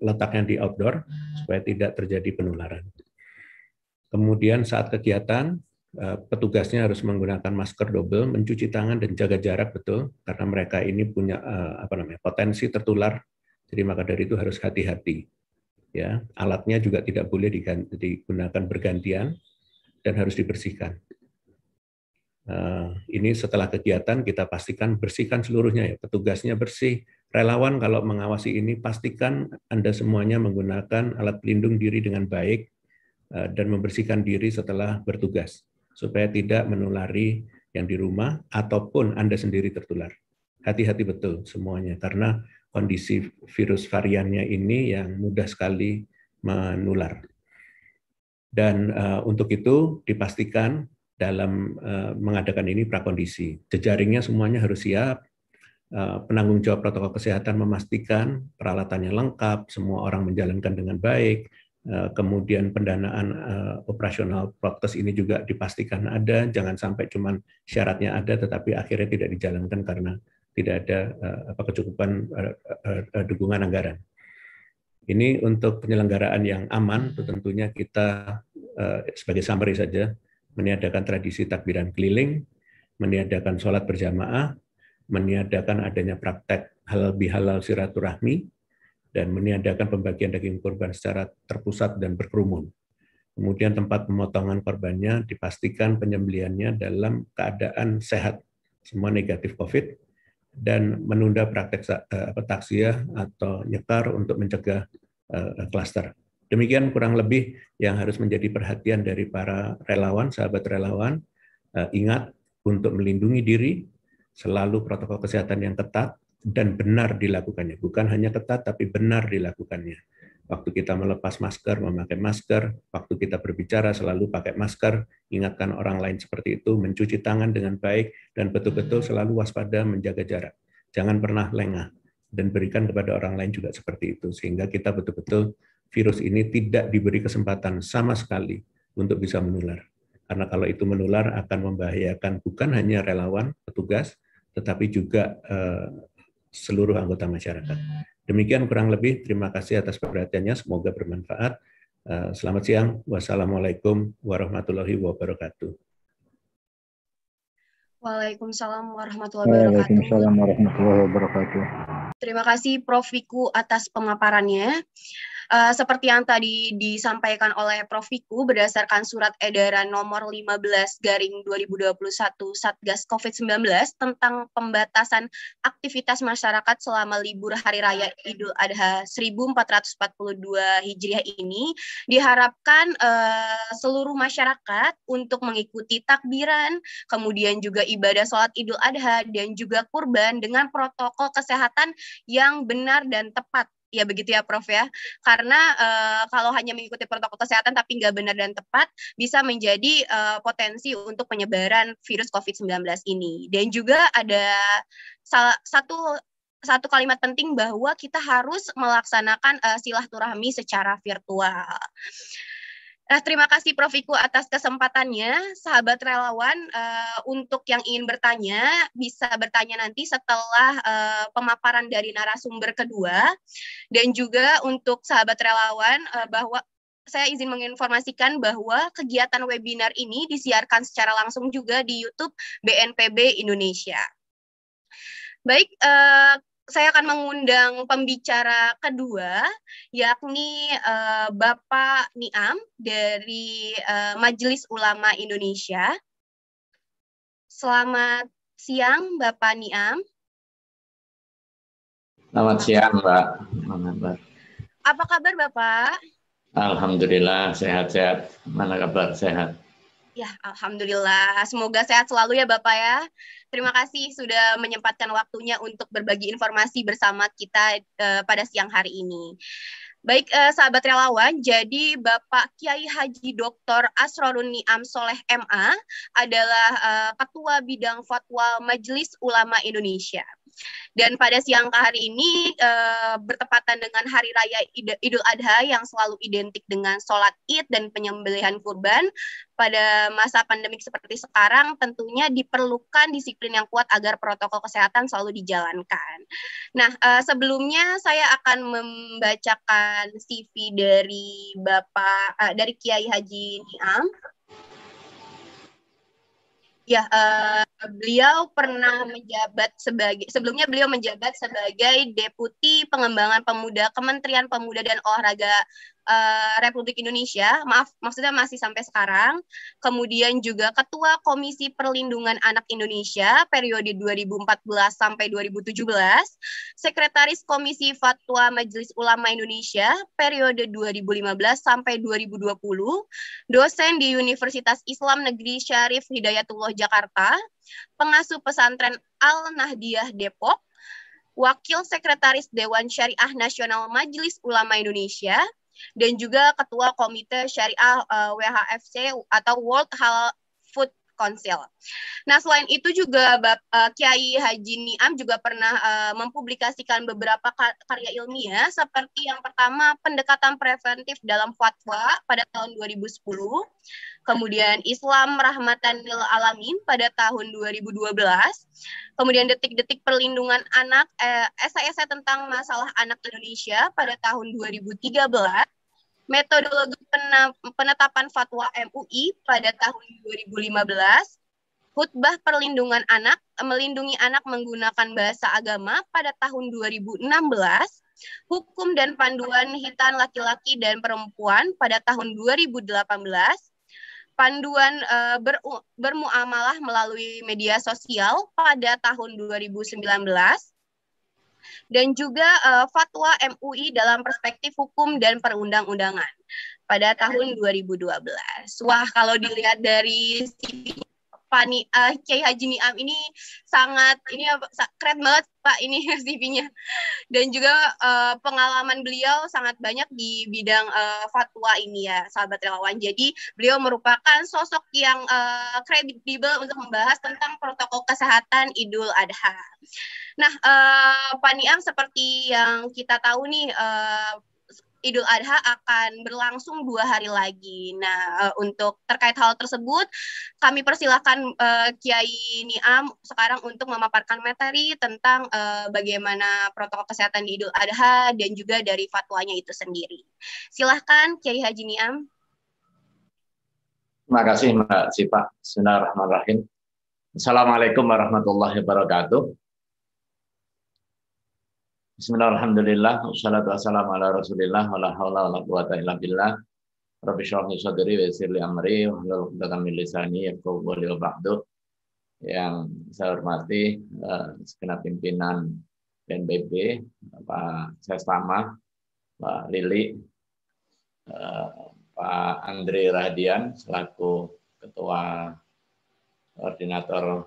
letaknya di outdoor, hmm. supaya tidak terjadi penularan. Kemudian saat kegiatan Eh, petugasnya harus menggunakan masker double, mencuci tangan dan jaga jarak betul karena mereka ini punya eh, apa namanya potensi tertular. Jadi maka dari itu harus hati-hati. Ya, alatnya juga tidak boleh digunakan bergantian dan harus dibersihkan. Eh, ini setelah kegiatan kita pastikan bersihkan seluruhnya ya, petugasnya bersih. Relawan kalau mengawasi ini pastikan Anda semuanya menggunakan alat pelindung diri dengan baik dan membersihkan diri setelah bertugas supaya tidak menulari yang di rumah ataupun Anda sendiri tertular. Hati-hati betul semuanya karena kondisi virus variannya ini yang mudah sekali menular. Dan uh, untuk itu dipastikan dalam uh, mengadakan ini prakondisi. Jejaringnya semuanya harus siap, eh, penanggung jawab protokol kesehatan memastikan peralatannya lengkap, semua orang menjalankan dengan baik, Eh, kemudian pendanaan eh, operasional prokes ini juga dipastikan ada, jangan sampai cuma syaratnya ada tetapi akhirnya tidak dijalankan karena tidak ada eh, apa kecukupan dukungan anggaran. Ini untuk penyelenggaraan yang aman, tentunya kita sebagai summary saja meniadakan tradisi takbiran keliling, meniadakan sholat berjamaah, meniadakan adanya praktek halal bihalal siraturahmi, dan meniadakan pembagian daging korban secara terpusat dan berkerumun. Kemudian tempat pemotongan korbannya dipastikan penyembeliannya dalam keadaan sehat, semua negatif COVID, dan menunda praktek eh, taksiah atau nyekar untuk mencegah eh, klaster. Demikian kurang lebih yang harus menjadi perhatian dari para relawan, sahabat relawan. Eh, ingat untuk melindungi diri, selalu protokol kesehatan yang ketat, dan benar dilakukannya. Bukan hanya ketat, tapi benar dilakukannya. Waktu kita melepas masker, memakai masker. Waktu kita berbicara, selalu pakai masker. Ingatkan orang lain seperti itu, mencuci tangan dengan baik, dan betul-betul selalu waspada menjaga jarak. Jangan pernah lengah. Dan berikan kepada orang lain juga seperti itu. Sehingga kita betul-betul virus ini tidak diberi kesempatan sama sekali untuk bisa menular. Karena kalau itu menular akan membahayakan bukan hanya relawan, petugas, tetapi juga eh, seluruh anggota masyarakat. Hmm. Demikian kurang lebih. Terima kasih atas perhatiannya. Semoga bermanfaat. Eh, selamat siang. Wassalamualaikum warahmatullahi wabarakatuh. Waalaikumsalam warahmatullahi wabarakatuh. Waalaikumsalam warahmatullahi wabarakatuh. Terima kasih Prof. Wiku atas pemaparannya. Eh, seperti yang tadi disampaikan oleh Prof. Viku berdasarkan surat edaran nomor 15 garing 2021 Satgas COVID-19 tentang pembatasan aktivitas masyarakat selama libur Hari Raya Idul Adha 1442 Hijriah ini diharapkan uh, seluruh masyarakat untuk mengikuti takbiran, kemudian juga ibadah sholat Idul Adha dan juga kurban dengan protokol kesehatan yang benar dan tepat Ya begitu ya Prof ya. Karena uh, kalau hanya mengikuti protokol kesehatan tapi nggak benar dan tepat bisa menjadi uh, potensi untuk penyebaran virus COVID-19 ini. Dan juga ada salah satu satu kalimat penting bahwa kita harus melaksanakan uh, silaturahmi secara virtual. Nah, terima kasih Prof. Iku atas kesempatannya. Sahabat relawan, uh, untuk yang ingin bertanya, bisa bertanya nanti setelah uh, pemaparan dari narasumber kedua. Dan juga untuk sahabat relawan, uh, bahwa saya izin menginformasikan bahwa kegiatan webinar ini disiarkan secara langsung juga di YouTube BNPB Indonesia. Baik, uh, saya akan mengundang pembicara kedua, yakni uh, Bapak Niam dari uh, Majelis Ulama Indonesia. Selamat siang, Bapak Niam. Selamat siang, Mbak. Apa kabar, Bapak? Alhamdulillah, sehat-sehat. Mana kabar? Sehat. Ya, alhamdulillah. Semoga sehat selalu ya, Bapak ya. Terima kasih sudah menyempatkan waktunya untuk berbagi informasi bersama kita uh, pada siang hari ini. Baik eh, sahabat relawan, jadi Bapak Kiai Haji Dr. Niam Soleh MA adalah eh, Ketua Bidang Fatwa Majelis Ulama Indonesia. Dan pada siang hari ini e, bertepatan dengan Hari Raya Idul Adha yang selalu identik dengan sholat id dan penyembelihan kurban, pada masa pandemik seperti sekarang tentunya diperlukan disiplin yang kuat agar protokol kesehatan selalu dijalankan. Nah, e, sebelumnya saya akan membacakan CV dari Bapak e, dari Kiai Haji Niam. Ya, uh, beliau pernah menjabat sebagai sebelumnya beliau menjabat sebagai Deputi Pengembangan Pemuda Kementerian Pemuda dan Olahraga uh, Republik Indonesia, maaf maksudnya masih sampai sekarang. Kemudian juga Ketua Komisi Perlindungan Anak Indonesia periode 2014 sampai 2017, Sekretaris Komisi Fatwa Majelis Ulama Indonesia periode 2015 sampai 2020, dosen di Universitas Islam Negeri Syarif Hidayatullah Jakarta, pengasuh pesantren Al Nahdiyah Depok, Wakil Sekretaris Dewan Syariah Nasional Majelis Ulama Indonesia, dan juga Ketua Komite Syariah uh, eh, WHFC atau World Halal Food Council. Nah, selain itu juga Bap, uh, Kiai Haji Niam juga pernah uh, mempublikasikan beberapa karya ilmiah seperti yang pertama pendekatan preventif dalam fatwa pada tahun 2010, kemudian Islam rahmatan lil alamin pada tahun 2012, kemudian detik-detik perlindungan anak eh, esai-esai tentang masalah anak Indonesia pada tahun 2013 metodologi penetapan fatwa MUI pada tahun 2015, khutbah perlindungan anak, melindungi anak menggunakan bahasa agama pada tahun 2016, hukum dan panduan hitan laki-laki dan perempuan pada tahun 2018, panduan eh, ber, bermuamalah melalui media sosial pada tahun 2019, dan juga uh, fatwa MUI dalam perspektif hukum dan perundang-undangan pada tahun 2012. Hmm. Wah, kalau dilihat dari cv Pani uh, Kiai Haji Niam ini sangat ini ya, keren banget Pak ini CV-nya dan juga uh, pengalaman beliau sangat banyak di bidang uh, fatwa ini ya sahabat relawan jadi beliau merupakan sosok yang uh, kredibel untuk membahas tentang protokol kesehatan Idul Adha. Nah uh, Pak Niam seperti yang kita tahu nih uh, Idul Adha akan berlangsung dua hari lagi. Nah, eh, untuk terkait hal tersebut, kami persilahkan uh, Kiai Niam sekarang untuk memaparkan materi tentang uh, bagaimana protokol kesehatan di Idul Adha dan juga dari fatwanya itu sendiri. Silahkan Kiai Haji Niam. Terima kasih Mbak Sipa. Bismillahirrahmanirrahim. Assalamualaikum warahmatullahi wabarakatuh. Bismillahirrahmanirrahim. Wassalatu wassalamu ala Rasulillah wa haula quwata illa billah. Rabbi sadri wa yassir li amri wa hlul 'uqdatam min lisani yafqahu qawli wa ba'du. Yang saya hormati uh, segenap pimpinan BNPB, Pak Sesama, Pak Lili, uh, Pak Andre Radian selaku ketua koordinator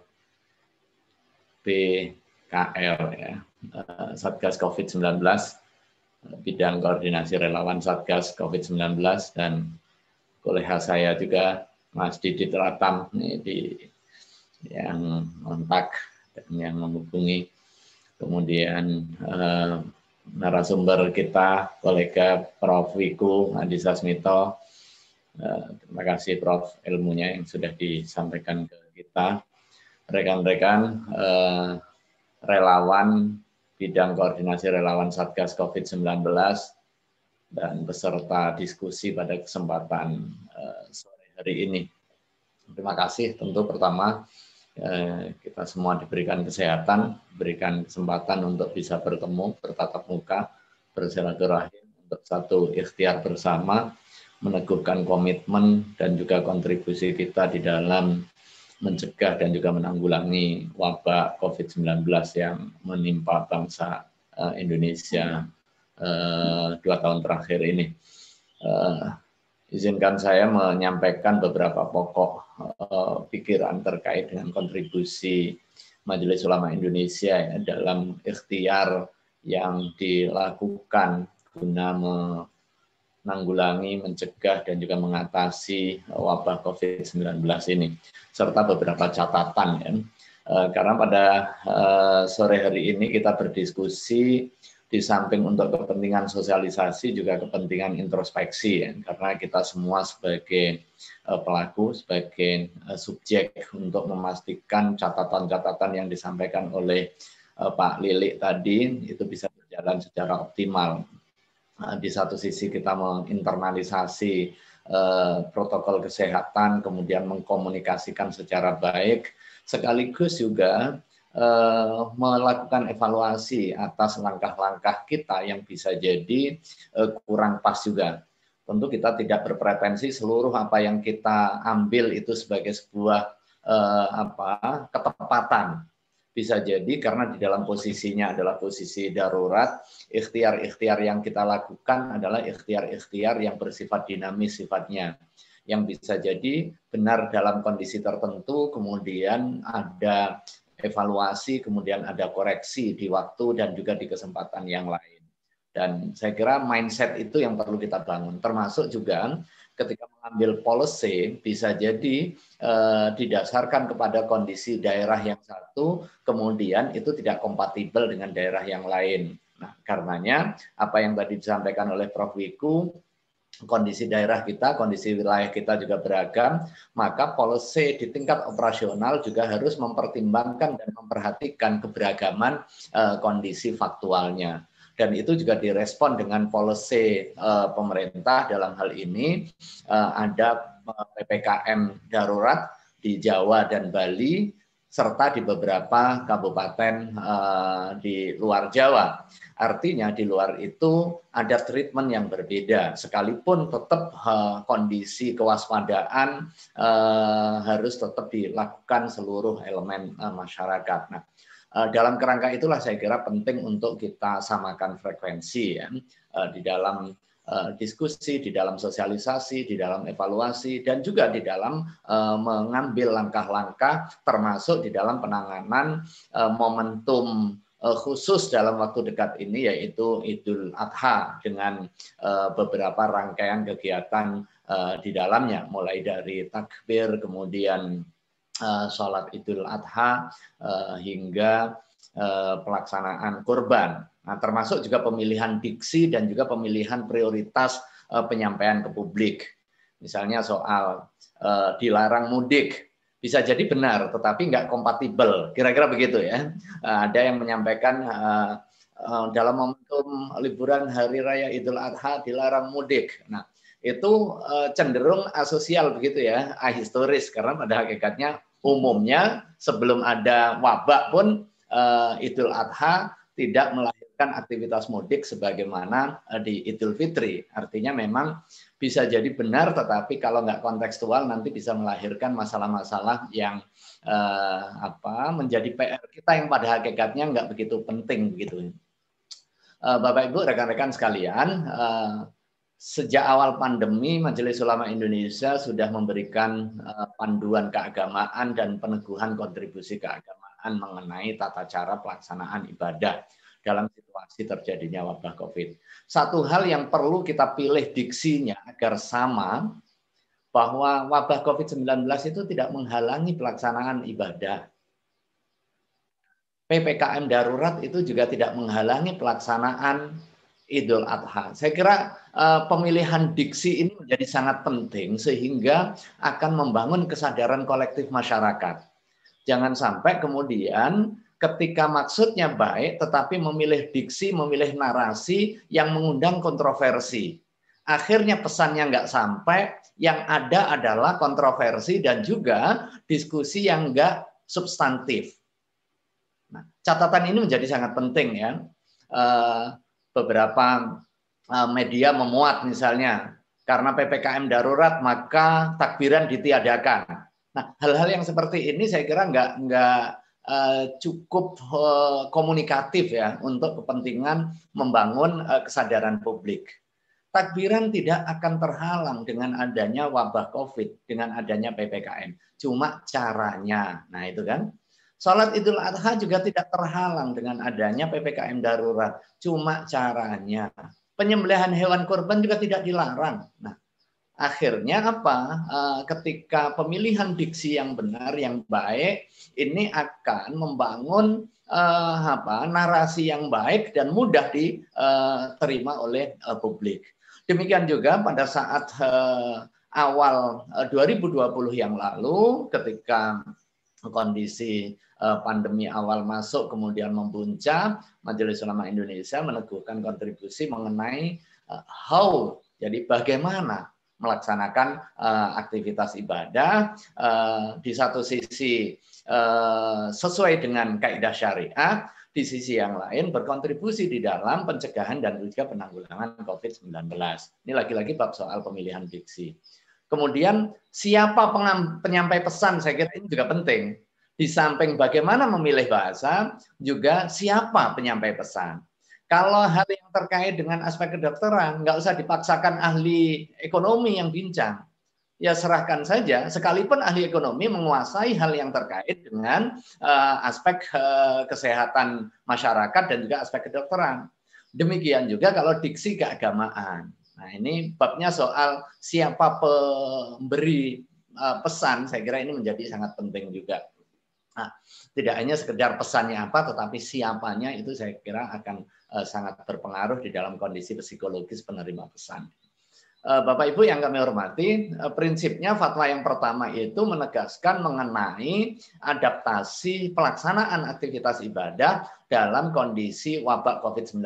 B KL ya eh, Satgas COVID-19 bidang koordinasi relawan Satgas COVID-19 dan kolega saya juga Mas Didit Ratam nih di yang kontak dan yang menghubungi kemudian eh, narasumber kita kolega Prof Wiku Adhisa Smito eh, terima kasih Prof ilmunya yang sudah disampaikan ke kita rekan-rekan eh, relawan bidang koordinasi relawan Satgas COVID-19 dan beserta diskusi pada kesempatan eh, sore hari ini. Terima kasih tentu pertama eh, kita semua diberikan kesehatan, diberikan kesempatan untuk bisa bertemu, bertatap muka, bersilaturahim untuk satu ikhtiar bersama, meneguhkan komitmen dan juga kontribusi kita di dalam mencegah dan juga menanggulangi wabah COVID-19 yang menimpa bangsa eh, Indonesia eh, dua tahun terakhir ini. Eh, izinkan saya menyampaikan beberapa pokok pikiran terkait dengan kontribusi Majelis Ulama Indonesia ya, dalam ikhtiar yang dilakukan guna menanggulangi, mencegah, dan juga mengatasi wabah COVID-19 ini, serta beberapa catatan. Ya. Karena pada eh, sore hari ini kita berdiskusi di samping untuk kepentingan sosialisasi juga kepentingan introspeksi ya karena kita semua sebagai eh, pelaku sebagai subjek untuk memastikan catatan-catatan yang disampaikan oleh Pak Lilik tadi itu bisa berjalan secara optimal Nah, di satu sisi kita menginternalisasi eh, protokol kesehatan, kemudian mengkomunikasikan secara baik, sekaligus juga eh, melakukan evaluasi atas langkah-langkah kita yang bisa jadi eh, kurang pas juga. Tentu kita tidak berpretensi seluruh apa yang kita ambil itu sebagai sebuah apa ketepatan bisa jadi karena di dalam posisinya adalah posisi darurat, ikhtiar-ikhtiar yang kita lakukan adalah ikhtiar-ikhtiar yang bersifat dinamis sifatnya. Yang bisa jadi benar dalam kondisi tertentu, kemudian ada evaluasi, kemudian ada koreksi di waktu dan juga di kesempatan yang lain. Dan saya kira mindset itu yang perlu kita bangun, termasuk juga ketika mengambil policy bisa jadi eh, didasarkan kepada kondisi daerah yang satu, kemudian itu tidak kompatibel dengan daerah yang lain. Nah, karenanya apa yang tadi disampaikan oleh Prof. Wiku, kondisi daerah kita, kondisi wilayah kita juga beragam, maka policy di tingkat operasional juga harus mempertimbangkan dan memperhatikan keberagaman eh, kondisi faktualnya dan itu juga direspon dengan policy uh, pemerintah dalam hal ini uh, ada eh, PPKM darurat di Jawa dan Bali serta di beberapa kabupaten uh, di luar Jawa. Artinya di luar itu ada treatment yang berbeda, sekalipun tetap uh, kondisi kewaspadaan uh, harus tetap dilakukan seluruh elemen uh, masyarakat. Nah, Eh, dalam kerangka itulah saya kira penting untuk kita samakan frekuensi ya eh, di dalam eh, diskusi, di dalam sosialisasi, di dalam evaluasi, dan juga di dalam mengambil langkah-langkah, termasuk di dalam penanganan momentum khusus dalam waktu dekat ini, yaitu Idul Adha, dengan beberapa rangkaian kegiatan di dalamnya, mulai dari takbir, kemudian Eh, sholat idul adha eh, hingga eh, pelaksanaan kurban. Nah, termasuk juga pemilihan diksi dan juga pemilihan prioritas penyampaian ke publik. Misalnya soal dilarang mudik, bisa jadi benar, tetapi nggak kompatibel. Kira-kira begitu ya. Ada yang menyampaikan dalam momentum liburan Hari Raya Idul Adha dilarang mudik. Nah, itu cenderung asosial begitu ya, ahistoris karena pada hakikatnya umumnya sebelum ada wabak pun uh, Idul Adha tidak melahirkan aktivitas mudik sebagaimana uh, di Idul Fitri. Artinya memang bisa jadi benar, tetapi kalau nggak kontekstual nanti bisa melahirkan masalah-masalah yang uh, apa menjadi PR kita yang pada hakikatnya nggak begitu penting begitu. Uh, Bapak Ibu rekan-rekan sekalian. Uh, sejak awal pandemi Majelis Ulama Indonesia sudah memberikan eh, panduan keagamaan dan peneguhan kontribusi keagamaan mengenai tata cara pelaksanaan ibadah dalam situasi terjadinya wabah COVID. Satu hal yang perlu kita pilih diksinya agar sama bahwa wabah COVID-19 itu tidak menghalangi pelaksanaan ibadah. PPKM darurat itu juga tidak menghalangi pelaksanaan Idul Adha. Saya kira uh, pemilihan diksi ini menjadi sangat penting sehingga akan membangun kesadaran kolektif masyarakat. Jangan sampai kemudian ketika maksudnya baik tetapi memilih diksi, memilih narasi yang mengundang kontroversi. Akhirnya pesannya nggak sampai, yang ada adalah kontroversi dan juga diskusi yang nggak substantif. Nah, catatan ini menjadi sangat penting ya. Uh, beberapa eh, media memuat misalnya karena PPKM darurat maka takbiran ditiadakan. Nah, hal-hal yang seperti ini saya kira nggak nggak eh, cukup eh, komunikatif ya untuk kepentingan membangun kesadaran publik. Takbiran tidak akan terhalang dengan adanya wabah COVID, dengan adanya PPKM. Cuma caranya, nah itu kan. Salat Idul Adha juga tidak terhalang dengan adanya PPKM darurat. Cuma caranya. Penyembelihan hewan kurban juga tidak dilarang. Nah, akhirnya apa? Eh, ketika pemilihan diksi yang benar, yang baik, ini akan membangun eh, apa narasi yang baik dan mudah diterima eh, oleh publik. Demikian juga pada saat awal 2020 yang lalu ketika kondisi Eh, pandemi awal masuk kemudian membuncah, Majelis Ulama Indonesia meneguhkan kontribusi mengenai eh, how, jadi bagaimana melaksanakan eh, aktivitas ibadah di satu sisi sesuai dengan kaidah syariah di sisi yang lain berkontribusi di dalam pencegahan dan juga penanggulangan COVID-19. Ini lagi-lagi bab soal pemilihan diksi. Kemudian siapa penyampai pesan saya kira ini juga penting di samping bagaimana memilih bahasa, juga siapa penyampai pesan. Kalau hal yang terkait dengan aspek kedokteran, nggak usah dipaksakan ahli ekonomi yang bincang. Ya serahkan saja, sekalipun ahli ekonomi menguasai hal yang terkait dengan uh, aspek uh, kesehatan masyarakat dan juga aspek kedokteran. Demikian juga kalau diksi keagamaan. Nah ini babnya soal siapa pemberi uh, pesan, saya kira ini menjadi sangat penting juga. Nah, tidak hanya sekedar pesannya apa, tetapi siapanya itu saya kira akan eh, sangat berpengaruh di dalam kondisi psikologis penerima pesan. Eh, Bapak Ibu yang kami hormati, eh, prinsipnya fatwa yang pertama itu menegaskan mengenai adaptasi pelaksanaan aktivitas ibadah dalam kondisi wabak COVID-19.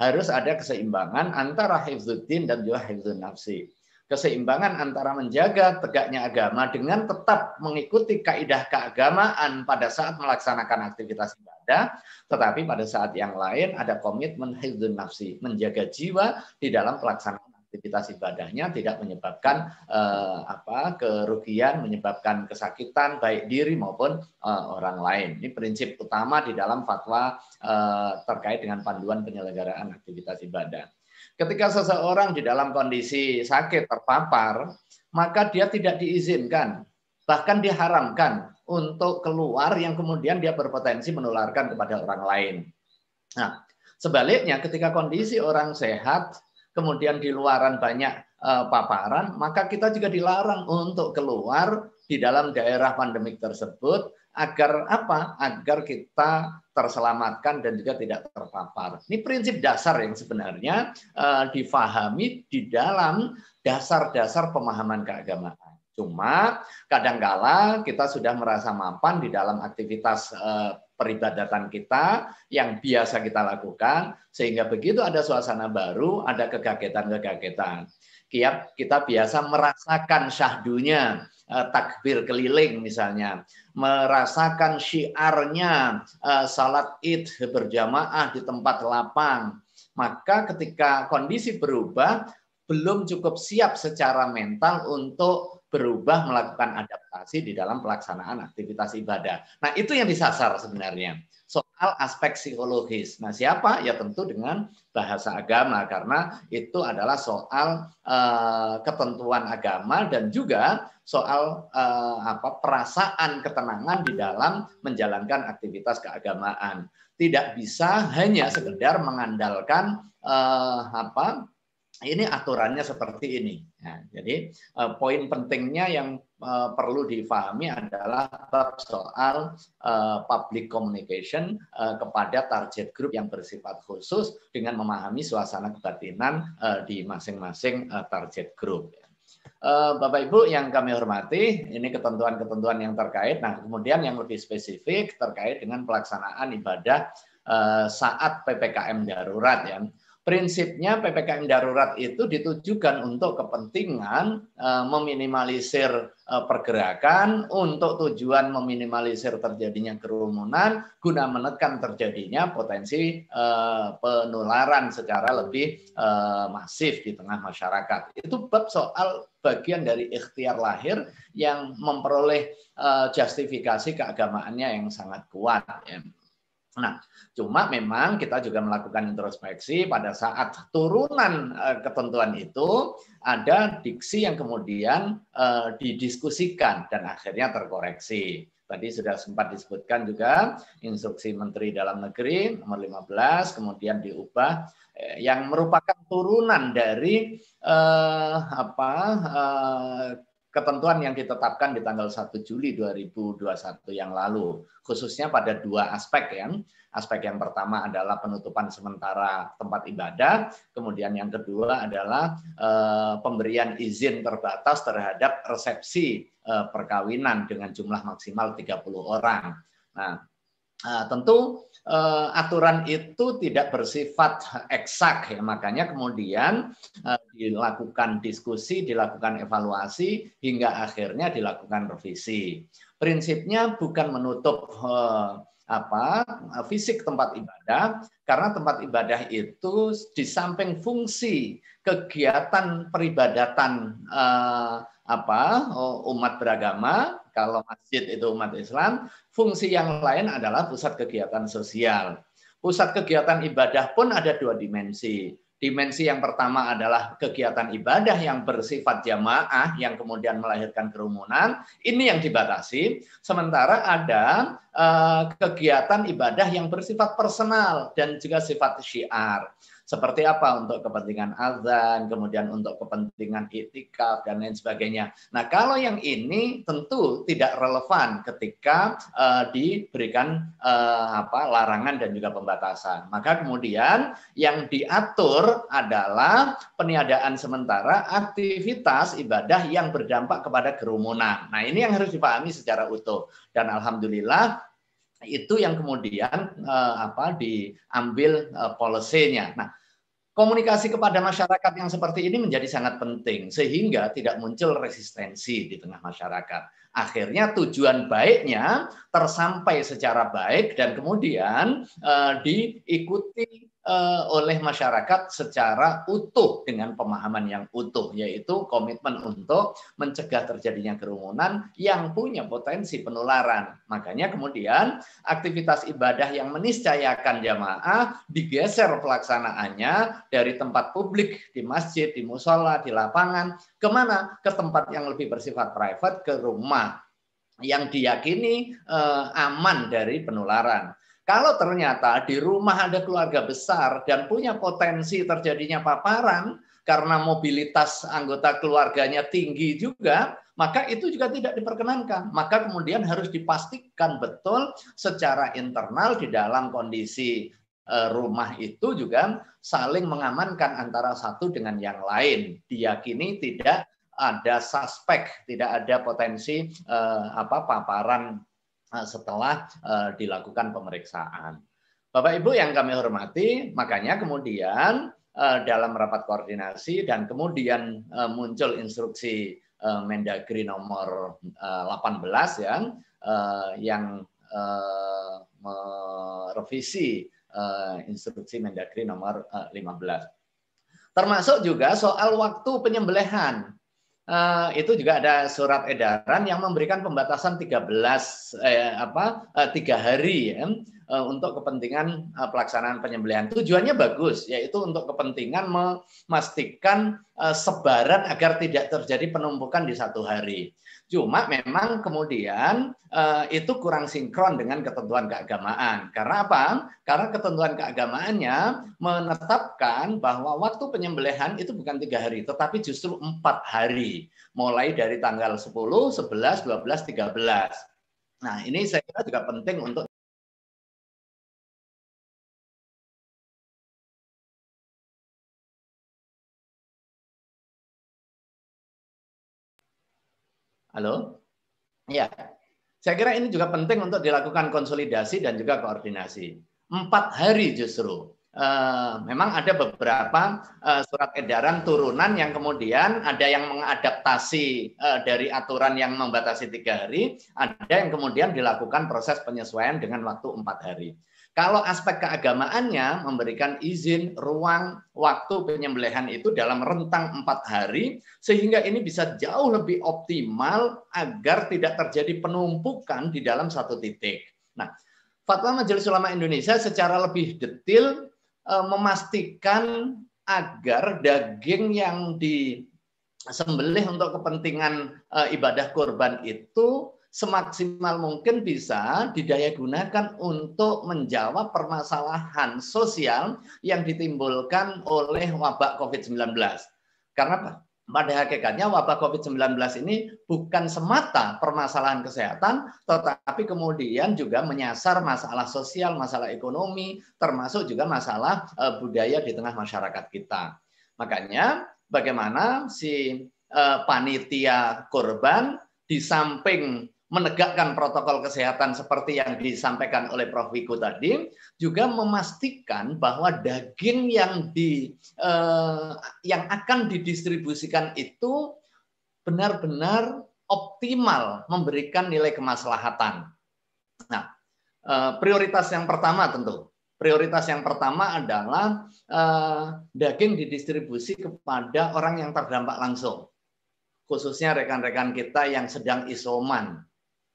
Harus ada keseimbangan antara hifzuddin dan juga hifzun nafsi keseimbangan antara menjaga tegaknya agama dengan tetap mengikuti kaidah keagamaan pada saat melaksanakan aktivitas ibadah, tetapi pada saat yang lain ada komitmen hidup nafsi, menjaga jiwa di dalam pelaksanaan aktivitas ibadahnya tidak menyebabkan eh, apa kerugian, menyebabkan kesakitan baik diri maupun eh, orang lain. Ini prinsip utama di dalam fatwa eh, terkait dengan panduan penyelenggaraan aktivitas ibadah. Ketika seseorang di dalam kondisi sakit terpapar, maka dia tidak diizinkan, bahkan diharamkan untuk keluar yang kemudian dia berpotensi menularkan kepada orang lain. Nah, sebaliknya ketika kondisi orang sehat kemudian di luaran banyak eh, paparan, maka kita juga dilarang untuk keluar di dalam daerah pandemik tersebut agar apa? Agar kita terselamatkan dan juga tidak terpapar. Ini prinsip dasar yang sebenarnya uh, difahami di dalam dasar-dasar pemahaman keagamaan. Cuma kadangkala kita sudah merasa mapan di dalam aktivitas uh, peribadatan kita yang biasa kita lakukan sehingga begitu ada suasana baru, ada kegagetan kekagetan kiat kita biasa merasakan syahdunya eh, takbir keliling misalnya, merasakan syiarnya eh, salat id berjamaah di tempat lapang, maka ketika kondisi berubah belum cukup siap secara mental untuk berubah melakukan adaptasi di dalam pelaksanaan aktivitas ibadah. Nah, itu yang disasar sebenarnya soal aspek psikologis. Nah, siapa? Ya tentu dengan bahasa agama karena itu adalah soal eh, ketentuan agama dan juga soal eh, apa perasaan ketenangan di dalam menjalankan aktivitas keagamaan. Tidak bisa hanya sekedar mengandalkan eh, apa ini aturannya seperti ini. Nah, jadi eh, poin pentingnya yang eh, perlu difahami adalah soal eh, public communication eh, kepada target group yang bersifat khusus dengan memahami suasana kebatinan eh, di masing-masing eh, target group. Ya. Eh, Bapak Ibu yang kami hormati, ini ketentuan-ketentuan yang terkait. Nah, kemudian yang lebih spesifik terkait dengan pelaksanaan ibadah eh, saat PPKM darurat ya prinsipnya PPKM darurat itu ditujukan untuk kepentingan eh, meminimalisir eh, pergerakan, untuk tujuan meminimalisir terjadinya kerumunan, guna menekan terjadinya potensi eh, penularan secara lebih masif di tengah masyarakat. Itu bab soal bagian dari ikhtiar lahir yang memperoleh justifikasi keagamaannya yang sangat kuat. Ya. Nah, cuma memang kita juga melakukan introspeksi pada saat turunan eh, ketentuan itu ada diksi yang kemudian eh, didiskusikan dan akhirnya terkoreksi. Tadi sudah sempat disebutkan juga instruksi Menteri Dalam Negeri nomor 15 kemudian diubah eh, yang merupakan turunan dari eh, apa eh, ketentuan yang ditetapkan di tanggal 1 Juli 2021 yang lalu, khususnya pada dua aspek ya. Aspek yang pertama adalah penutupan sementara tempat ibadah, kemudian yang kedua adalah eh, pemberian izin terbatas terhadap resepsi eh, perkawinan dengan jumlah maksimal 30 orang. Nah, eh, tentu uh, aturan itu tidak bersifat eksak ya makanya kemudian uh, dilakukan diskusi, dilakukan evaluasi hingga akhirnya dilakukan revisi. Prinsipnya bukan menutup uh, apa fisik tempat ibadah karena tempat ibadah itu di samping fungsi kegiatan peribadatan eh, apa umat beragama kalau masjid itu umat Islam, fungsi yang lain adalah pusat kegiatan sosial. Pusat kegiatan ibadah pun ada dua dimensi. Dimensi yang pertama adalah kegiatan ibadah yang bersifat jamaah yang kemudian melahirkan kerumunan. Ini yang dibatasi. Sementara ada eh, kegiatan ibadah yang bersifat personal dan juga sifat syiar seperti apa untuk kepentingan azan, kemudian untuk kepentingan itikaf dan lain sebagainya. Nah, kalau yang ini tentu tidak relevan ketika uh, diberikan uh, apa larangan dan juga pembatasan. Maka kemudian yang diatur adalah peniadaan sementara aktivitas ibadah yang berdampak kepada kerumunan. Nah, ini yang harus dipahami secara utuh. Dan alhamdulillah itu yang kemudian eh, apa diambil eh, polisinya. Nah, komunikasi kepada masyarakat yang seperti ini menjadi sangat penting sehingga tidak muncul resistensi di tengah masyarakat. Akhirnya tujuan baiknya tersampai secara baik dan kemudian eh, diikuti Eh, oleh masyarakat secara utuh dengan pemahaman yang utuh yaitu komitmen untuk mencegah terjadinya kerumunan yang punya potensi penularan. Makanya kemudian aktivitas ibadah yang meniscayakan jamaah digeser pelaksanaannya dari tempat publik di masjid, di musola, di lapangan kemana? Ke tempat yang lebih bersifat private, ke rumah yang diyakini eh, aman dari penularan. Kalau ternyata di rumah ada keluarga besar dan punya potensi terjadinya paparan karena mobilitas anggota keluarganya tinggi juga, maka itu juga tidak diperkenankan. Maka kemudian harus dipastikan betul secara internal di dalam kondisi e, rumah itu juga saling mengamankan antara satu dengan yang lain. Diyakini tidak ada suspek, tidak ada potensi eh, apa paparan Nah, setelah eh, dilakukan pemeriksaan. Bapak Ibu yang kami hormati, makanya kemudian eh, dalam rapat koordinasi dan kemudian muncul instruksi Mendagri nomor 18 yang yang merevisi instruksi Mendagri nomor 15. Termasuk juga soal waktu penyembelihan. Eh, itu juga ada surat edaran yang memberikan pembatasan 13 eh, apa eh, tiga eh, hari ya, eh, untuk kepentingan eh, pelaksanaan penyembelihan. Tujuannya bagus, yaitu untuk kepentingan memastikan eh, sebaran agar tidak terjadi penumpukan di satu hari. Cuma memang kemudian eh, itu kurang sinkron dengan ketentuan keagamaan. Karena apa? Karena ketentuan keagamaannya menetapkan bahwa waktu penyembelihan itu bukan tiga hari, tetapi justru empat hari. Mulai dari tanggal 10, 11, 12, 13. Nah, ini saya kira juga penting untuk Halo? Ya. Saya kira ini juga penting untuk dilakukan konsolidasi dan juga koordinasi. Empat hari justru. Eh, memang ada beberapa eh, surat edaran turunan yang kemudian ada yang mengadaptasi eh, dari aturan yang membatasi tiga hari, ada yang kemudian dilakukan proses penyesuaian dengan waktu empat hari. Kalau aspek keagamaannya memberikan izin ruang waktu penyembelihan itu dalam rentang empat hari, sehingga ini bisa jauh lebih optimal agar tidak terjadi penumpukan di dalam satu titik. Nah, Fatwa Majelis Ulama Indonesia secara lebih detail e, memastikan agar daging yang disembelih untuk kepentingan e, ibadah kurban itu semaksimal mungkin bisa didaya gunakan untuk menjawab permasalahan sosial yang ditimbulkan oleh wabah COVID-19. Karena pada hakikatnya wabah COVID-19 ini bukan semata permasalahan kesehatan, tetapi kemudian juga menyasar masalah sosial, masalah ekonomi, termasuk juga masalah eh, budaya di tengah masyarakat kita. Makanya bagaimana si eh, panitia korban di samping menegakkan protokol kesehatan seperti yang disampaikan oleh Prof. Wiku tadi, juga memastikan bahwa daging yang di eh, yang akan didistribusikan itu benar-benar optimal memberikan nilai kemaslahatan. Nah, eh, prioritas yang pertama tentu prioritas yang pertama adalah eh, daging didistribusi kepada orang yang terdampak langsung, khususnya rekan-rekan kita yang sedang isoman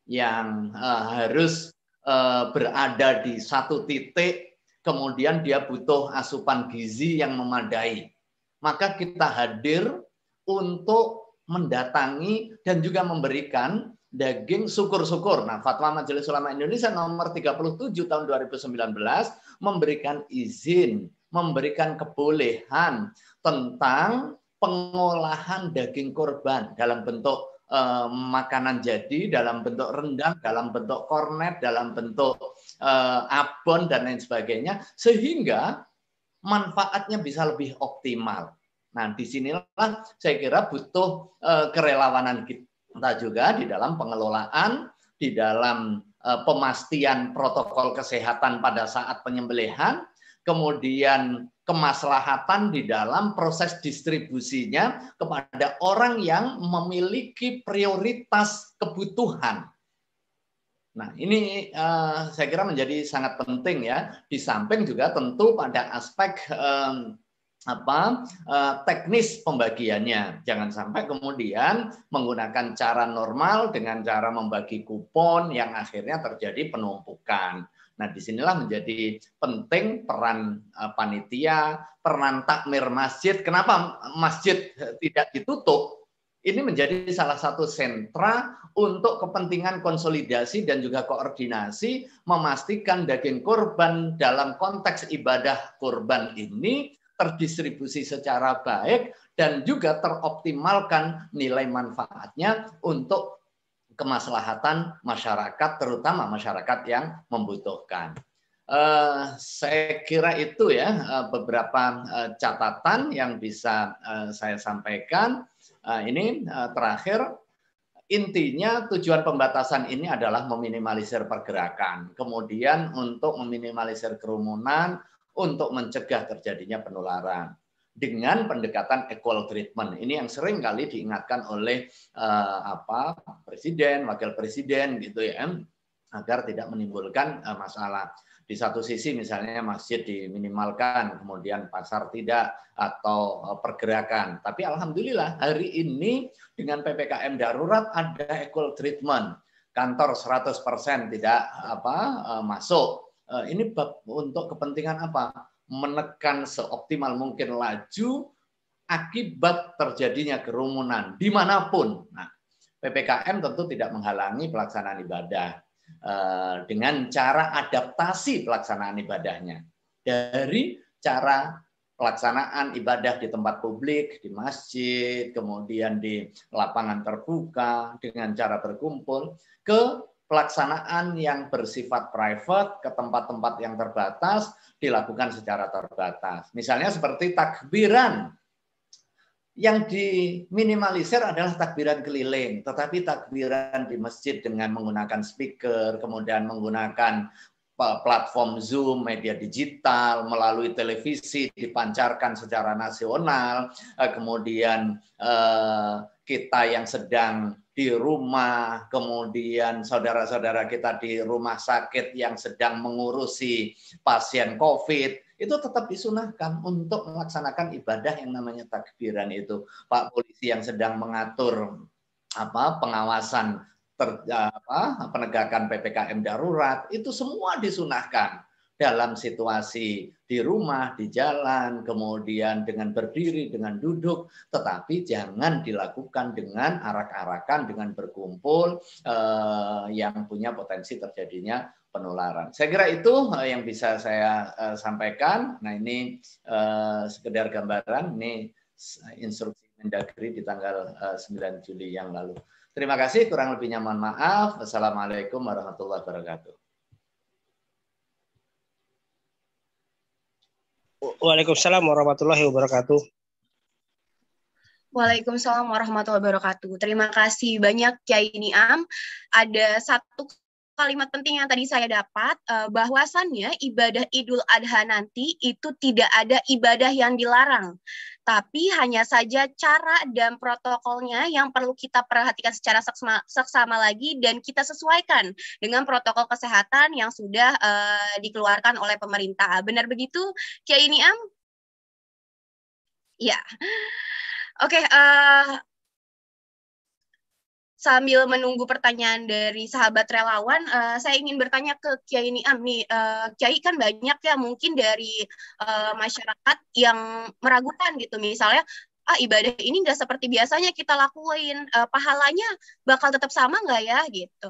yang uh, harus uh, berada di satu titik, kemudian dia butuh asupan gizi yang memadai. Maka kita hadir untuk mendatangi dan juga memberikan daging syukur-syukur. Nah, Fatwa Majelis Ulama Indonesia nomor 37 tahun 2019 memberikan izin, memberikan kebolehan tentang pengolahan daging korban dalam bentuk Eh, makanan jadi dalam bentuk rendang, dalam bentuk kornet, dalam bentuk eh, abon dan lain sebagainya sehingga manfaatnya bisa lebih optimal. Nah, di sinilah saya kira butuh eh, kerelawanan kita juga di dalam pengelolaan, di dalam eh, pemastian protokol kesehatan pada saat penyembelihan, kemudian kemaslahatan di dalam proses distribusinya kepada orang yang memiliki prioritas kebutuhan. Nah, ini uh, saya kira menjadi sangat penting ya. Di samping juga tentu pada aspek um, apa uh, teknis pembagiannya jangan sampai kemudian menggunakan cara normal dengan cara membagi kupon yang akhirnya terjadi penumpukan Nah, disinilah menjadi penting peran eh, panitia, peran takmir masjid. Kenapa masjid tidak ditutup? Ini menjadi salah satu sentra untuk kepentingan konsolidasi dan juga koordinasi memastikan daging korban dalam konteks ibadah korban ini terdistribusi secara baik dan juga teroptimalkan nilai manfaatnya untuk kemaslahatan masyarakat, terutama masyarakat yang membutuhkan. Uh, saya kira itu ya uh, beberapa uh, catatan yang bisa uh, saya sampaikan. Uh, ini uh, terakhir intinya tujuan pembatasan ini adalah meminimalisir pergerakan, kemudian untuk meminimalisir kerumunan, untuk mencegah terjadinya penularan dengan pendekatan equal treatment. Ini yang sering kali diingatkan oleh uh, apa presiden, wakil presiden gitu ya, agar tidak menimbulkan uh, masalah. Di satu sisi misalnya masjid diminimalkan, kemudian pasar tidak atau uh, pergerakan. Tapi alhamdulillah hari ini dengan PPKM darurat ada equal treatment. Kantor 100% tidak apa masuk. Ini untuk kepentingan apa? menekan seoptimal mungkin laju akibat terjadinya kerumunan dimanapun. Nah, PPKM tentu tidak menghalangi pelaksanaan ibadah eh, dengan cara adaptasi pelaksanaan ibadahnya dari cara pelaksanaan ibadah di tempat publik, di masjid, kemudian di lapangan terbuka dengan cara berkumpul ke pelaksanaan yang bersifat private ke tempat-tempat yang terbatas dilakukan secara terbatas. Misalnya seperti takbiran. Yang diminimalisir adalah takbiran keliling, tetapi takbiran di masjid dengan menggunakan speaker, kemudian menggunakan eh, platform Zoom, media digital, melalui televisi dipancarkan secara nasional, eh, kemudian eh, kita yang sedang di rumah, kemudian saudara-saudara kita di rumah sakit yang sedang mengurusi pasien COVID, itu tetap disunahkan untuk melaksanakan ibadah yang namanya takbiran itu. Pak polisi yang sedang mengatur apa pengawasan ter, eh, apa, penegakan ppkm darurat itu semua disunahkan dalam situasi di rumah, di jalan, kemudian dengan berdiri, dengan duduk, tetapi jangan dilakukan dengan arak-arakan, dengan berkumpul eh, yang punya potensi terjadinya penularan. Saya kira itu eh, yang bisa saya eh, sampaikan. Nah ini eh, sekedar gambaran, ini instruksi Mendagri di tanggal eh, 9 Juli yang lalu. Terima kasih, kurang lebihnya mohon maaf. Wassalamualaikum warahmatullahi wabarakatuh. Waalaikumsalam warahmatullahi wabarakatuh. Waalaikumsalam warahmatullahi wabarakatuh. Terima kasih banyak Kiai Niam. Ada satu kalimat penting yang tadi saya dapat uh, bahwasannya ibadah Idul Adha nanti itu tidak ada ibadah yang dilarang, tapi hanya saja cara dan protokolnya yang perlu kita perhatikan secara seksama, seksama lagi dan kita sesuaikan dengan protokol kesehatan yang sudah uh, dikeluarkan oleh pemerintah. Benar begitu, Kiai Niam? Ya. Oke, okay, uh, eh, sambil menunggu pertanyaan dari sahabat relawan, uh, saya ingin bertanya ke Kiai Niam nih. Uh, Kiai kan banyak ya mungkin dari uh, masyarakat yang meragukan gitu misalnya ah ibadah ini nggak seperti biasanya kita lakuin uh, pahalanya bakal tetap sama nggak ya gitu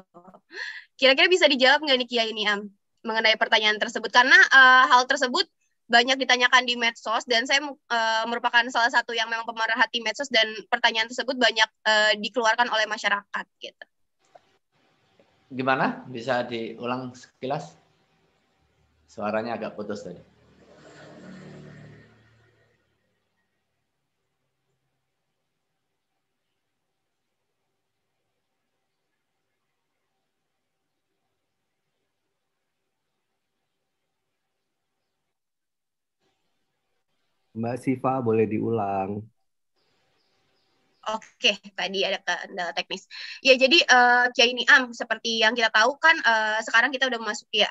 kira-kira bisa dijawab nggak nih Kiai Niam mengenai pertanyaan tersebut karena uh, hal tersebut banyak ditanyakan di medsos dan saya uh, merupakan salah satu yang memang pemerhati medsos dan pertanyaan tersebut banyak uh, dikeluarkan oleh masyarakat gitu. Gimana? Bisa diulang sekilas? Suaranya agak putus tadi. Mbak Siva boleh diulang. Oke, tadi ada kendala teknis. Ya, jadi uh, Kiai Niam, seperti yang kita tahu kan uh, sekarang kita udah memasuki uh, ya,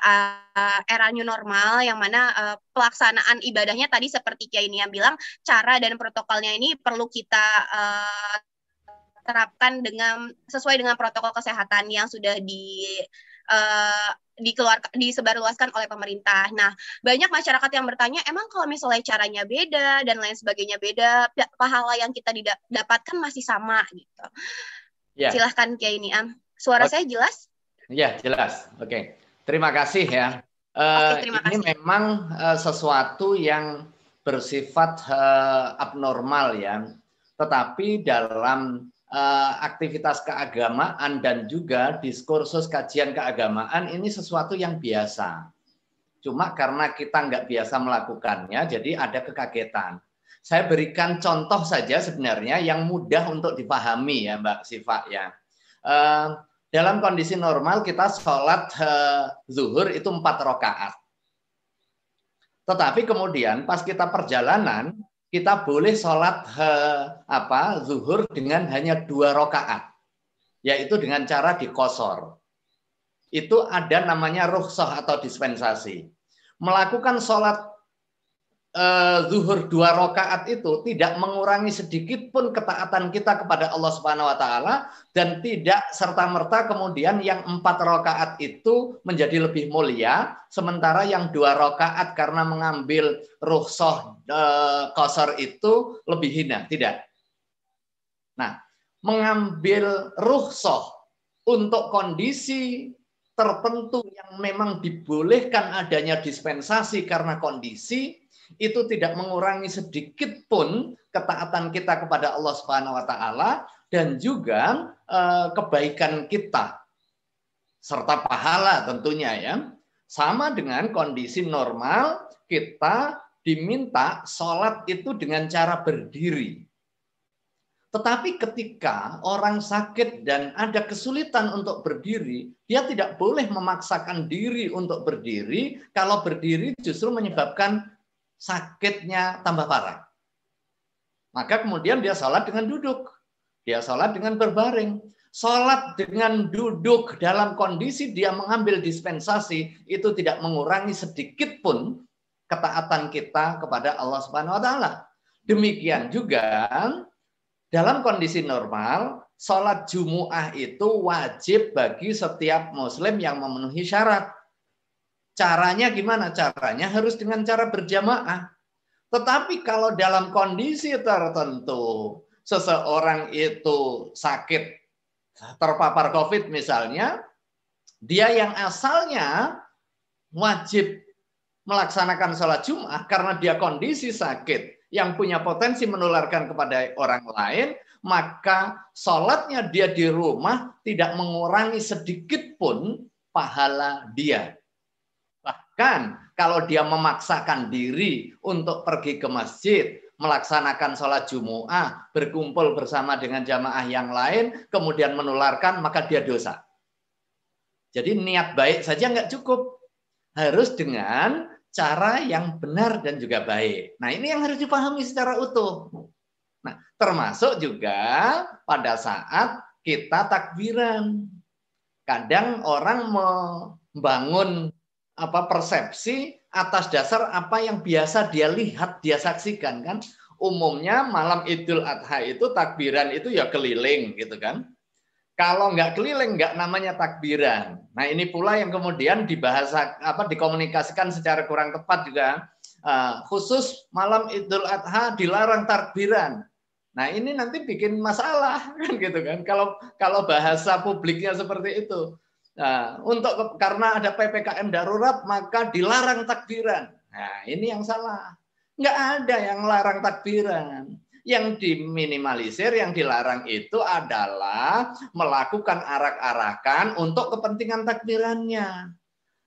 eh, era new normal yang mana uh, pelaksanaan ibadahnya tadi seperti Kiai Niam bilang, cara dan protokolnya ini perlu kita uh, terapkan dengan sesuai dengan protokol kesehatan yang sudah di uh, eh, dikeluarkan disebarluaskan oleh pemerintah. Nah, banyak masyarakat yang bertanya, emang kalau misalnya caranya beda dan lain sebagainya beda, pahala yang kita didapatkan masih sama gitu. Ya. Silahkan Kiai Am. Suara okay. saya jelas? Ya, jelas. Oke. Okay. Terima kasih ya. Uh, eh, okay, terima ini kasih. memang uh, sesuatu yang bersifat uh, abnormal ya. Tetapi dalam Eh, aktivitas keagamaan dan juga diskursus kajian keagamaan ini sesuatu yang biasa. Cuma karena kita nggak biasa melakukannya, jadi ada kekagetan. Saya berikan contoh saja sebenarnya yang mudah untuk dipahami ya Mbak Siva ya. Eh, dalam kondisi normal kita sholat eh, zuhur itu empat rokaat. Tetapi kemudian pas kita perjalanan kita boleh sholat he, apa zuhur dengan hanya dua rokaat, yaitu dengan cara dikosor. Itu ada namanya rukhsah atau dispensasi. Melakukan sholat Eh, zuhur dua rakaat itu tidak mengurangi sedikit pun ketaatan kita kepada Allah Subhanahu wa taala dan tidak serta merta kemudian yang empat rakaat itu menjadi lebih mulia sementara yang dua rakaat karena mengambil rukhsah e, qasar itu lebih hina, tidak. Nah, mengambil rukhsah untuk kondisi tertentu yang memang dibolehkan adanya dispensasi karena kondisi itu tidak mengurangi sedikit pun ketaatan kita kepada Allah Subhanahu wa taala dan juga eh, kebaikan kita serta pahala tentunya ya. Sama dengan kondisi normal kita diminta sholat itu dengan cara berdiri. Tetapi ketika orang sakit dan ada kesulitan untuk berdiri, dia tidak boleh memaksakan diri untuk berdiri kalau berdiri justru menyebabkan sakitnya tambah parah. Maka kemudian dia sholat dengan duduk. Dia sholat dengan berbaring. Sholat dengan duduk dalam kondisi dia mengambil dispensasi itu tidak mengurangi sedikit pun ketaatan kita kepada Allah Subhanahu wa taala. Demikian juga dalam kondisi normal, sholat Jumu'ah itu wajib bagi setiap muslim yang memenuhi syarat. Caranya gimana? Caranya harus dengan cara berjamaah. Tetapi kalau dalam kondisi tertentu, seseorang itu sakit, terpapar COVID misalnya, dia yang asalnya wajib melaksanakan sholat Jumat karena dia kondisi sakit yang punya potensi menularkan kepada orang lain, maka sholatnya dia di rumah tidak mengurangi sedikit pun pahala dia. Bahkan kalau dia memaksakan diri untuk pergi ke masjid, melaksanakan sholat Jumu'ah, berkumpul bersama dengan jamaah yang lain, kemudian menularkan, maka dia dosa. Jadi niat baik saja nggak cukup. Harus dengan cara yang benar dan juga baik. Nah ini yang harus dipahami secara utuh. Nah termasuk juga pada saat kita takbiran. Kadang orang membangun apa persepsi atas dasar apa yang biasa dia lihat, dia saksikan kan. Umumnya malam Idul Adha itu takbiran itu ya keliling gitu kan. Kalau nggak keliling nggak namanya takbiran. Nah ini pula yang kemudian dibahas apa dikomunikasikan secara kurang tepat juga. Eh, khusus malam Idul Adha dilarang takbiran. Nah ini nanti bikin masalah kan gitu kan. Kalau kalau bahasa publiknya seperti itu. Nah, untuk karena ada PPKM darurat maka dilarang takbiran. Nah, ini yang salah. Nggak ada yang larang takbiran. Yang diminimalisir, yang dilarang itu adalah melakukan arak-arakan untuk kepentingan takbirannya.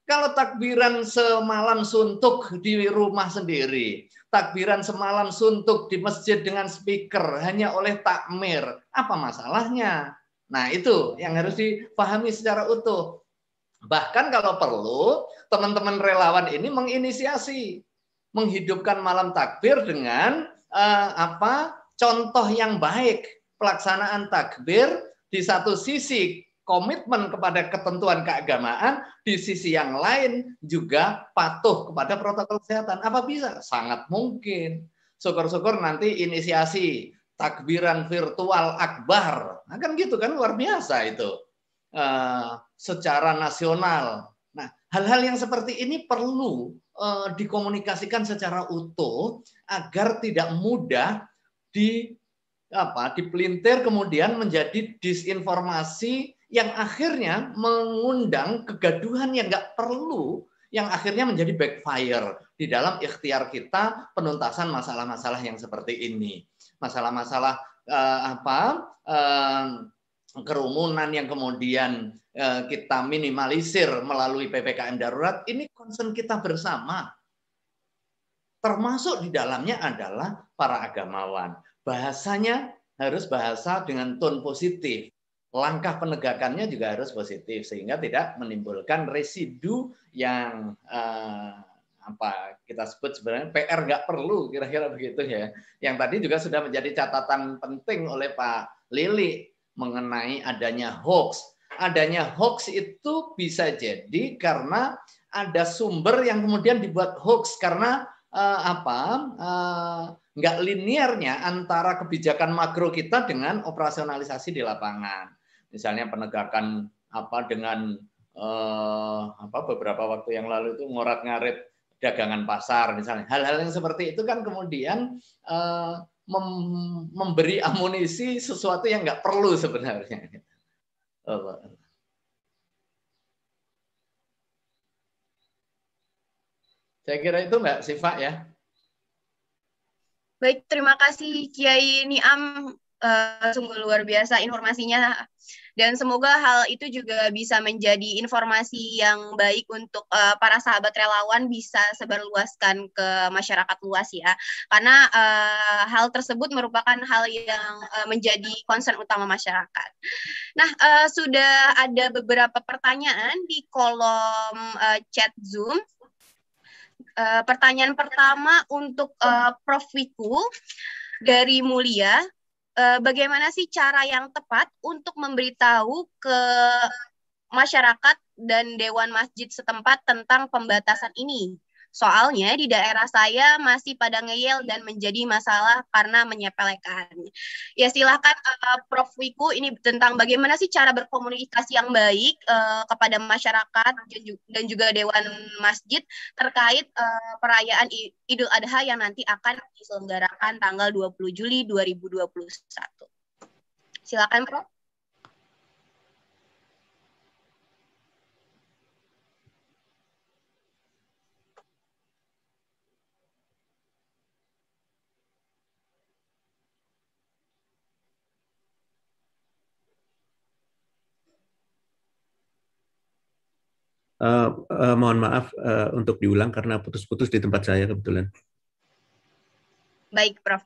Kalau takbiran semalam suntuk di rumah sendiri, takbiran semalam suntuk di masjid dengan speaker hanya oleh takmir, apa masalahnya? Nah, itu yang harus dipahami secara utuh. Bahkan kalau perlu, teman-teman relawan ini menginisiasi, menghidupkan malam takbir dengan eh, apa? contoh yang baik pelaksanaan takbir di satu sisi komitmen kepada ketentuan keagamaan, di sisi yang lain juga patuh kepada protokol kesehatan. Apa bisa? Sangat mungkin. Syukur-syukur nanti inisiasi takbiran virtual akbar. Nah, kan gitu kan luar biasa itu. Uh, secara nasional. Nah, hal-hal yang seperti ini perlu uh, dikomunikasikan secara utuh agar tidak mudah di apa dipelintir kemudian menjadi disinformasi yang akhirnya mengundang kegaduhan yang nggak perlu yang akhirnya menjadi backfire di dalam ikhtiar kita penuntasan masalah-masalah yang seperti ini masalah-masalah uh, apa uh, kerumunan yang kemudian uh, kita minimalisir melalui ppkm darurat ini concern kita bersama termasuk di dalamnya adalah para agamawan bahasanya harus bahasa dengan tone positif langkah penegakannya juga harus positif sehingga tidak menimbulkan residu yang uh, apa kita sebut sebenarnya PR nggak perlu kira-kira begitu ya. Yang tadi juga sudah menjadi catatan penting oleh Pak Lili mengenai adanya hoax. Adanya hoax itu bisa jadi karena ada sumber yang kemudian dibuat hoax karena uh, apa eh, nggak liniernya antara kebijakan makro kita dengan operasionalisasi di lapangan. Misalnya penegakan apa dengan uh, apa beberapa waktu yang lalu itu ngorat ngarit dagangan pasar misalnya. Hal-hal yang seperti itu kan kemudian uh, mem- memberi amunisi sesuatu yang nggak perlu sebenarnya. Oh. Saya kira itu Mbak sifat ya. Baik, terima kasih Kiai Niam Eh, sungguh luar biasa informasinya dan semoga hal itu juga bisa menjadi informasi yang baik untuk uh, para sahabat relawan bisa sebarluaskan ke masyarakat luas ya karena uh, hal tersebut merupakan hal yang uh, menjadi concern utama masyarakat. Nah uh, sudah ada beberapa pertanyaan di kolom uh, chat Zoom. Uh, pertanyaan pertama untuk uh, Prof Wiku dari Mulia. Eh, bagaimana sih cara yang tepat untuk memberitahu ke masyarakat dan dewan masjid setempat tentang pembatasan ini? Soalnya di daerah saya masih pada ngeyel dan menjadi masalah karena menyepelekan. Ya silahkan uh, eh, Prof Wiku ini tentang bagaimana sih cara berkomunikasi yang baik uh, kepada masyarakat dan juga Dewan Masjid terkait uh, perayaan Idul Adha yang nanti akan diselenggarakan tanggal 20 Juli 2021. Silakan Prof. Uh, uh, mohon maaf uh, untuk diulang karena putus-putus di tempat saya kebetulan. Baik, Prof.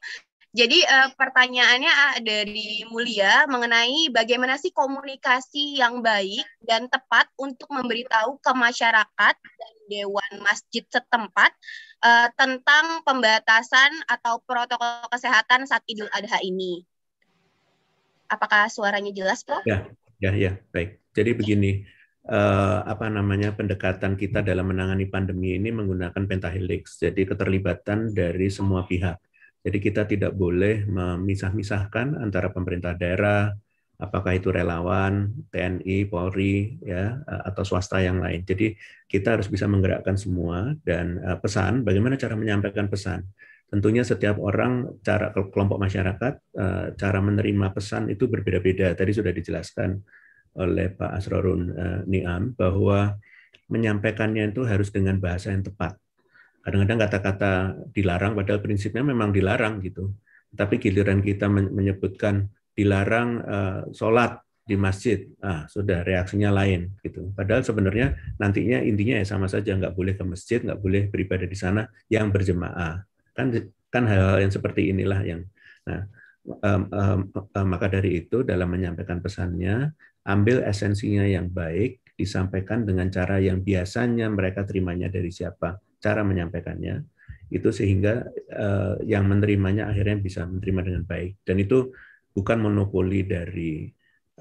Jadi uh, pertanyaannya ah, dari Mulia mengenai bagaimana sih komunikasi yang baik dan tepat untuk memberitahu ke masyarakat dan dewan masjid setempat uh, tentang pembatasan atau protokol kesehatan saat Idul Adha ini. Apakah suaranya jelas, Prof? Ya, ya, ya, baik. Jadi ya. begini, eh, apa namanya pendekatan kita dalam menangani pandemi ini menggunakan pentahelix, jadi keterlibatan dari semua pihak. Jadi kita tidak boleh memisah-misahkan antara pemerintah daerah, apakah itu relawan, TNI, Polri, ya atau swasta yang lain. Jadi kita harus bisa menggerakkan semua dan eh, pesan. Bagaimana cara menyampaikan pesan? Tentunya setiap orang cara kelompok masyarakat eh, cara menerima pesan itu berbeda-beda. Tadi sudah dijelaskan oleh Pak Asrorun eh, Niam bahwa menyampaikannya itu harus dengan bahasa yang tepat. Kadang-kadang kata-kata dilarang padahal prinsipnya memang dilarang gitu. Tapi giliran kita menyebutkan dilarang eh, sholat di masjid, ah sudah reaksinya lain gitu. Padahal sebenarnya nantinya intinya ya sama saja nggak boleh ke masjid, nggak boleh beribadah di sana yang berjemaah. Kan kan hal-hal yang seperti inilah yang nah um, um, um, maka dari itu dalam menyampaikan pesannya ambil esensinya yang baik, disampaikan dengan cara yang biasanya mereka terimanya dari siapa, cara menyampaikannya, itu sehingga uh, yang menerimanya akhirnya bisa menerima dengan baik. Dan itu bukan monopoli dari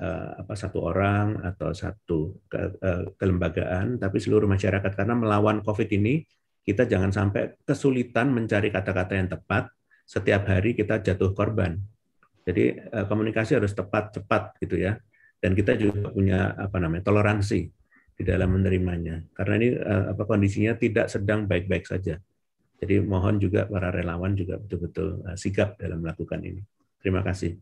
uh, apa satu orang atau satu ke, uh, kelembagaan, tapi seluruh masyarakat. Karena melawan COVID ini, kita jangan sampai kesulitan mencari kata-kata yang tepat. Setiap hari kita jatuh korban. Jadi komunikasi harus tepat, cepat gitu ya dan kita juga punya apa namanya toleransi di dalam menerimanya karena ini eh, apa kondisinya tidak sedang baik-baik saja. Jadi mohon juga para relawan juga betul-betul eh, sigap dalam melakukan ini. Terima kasih.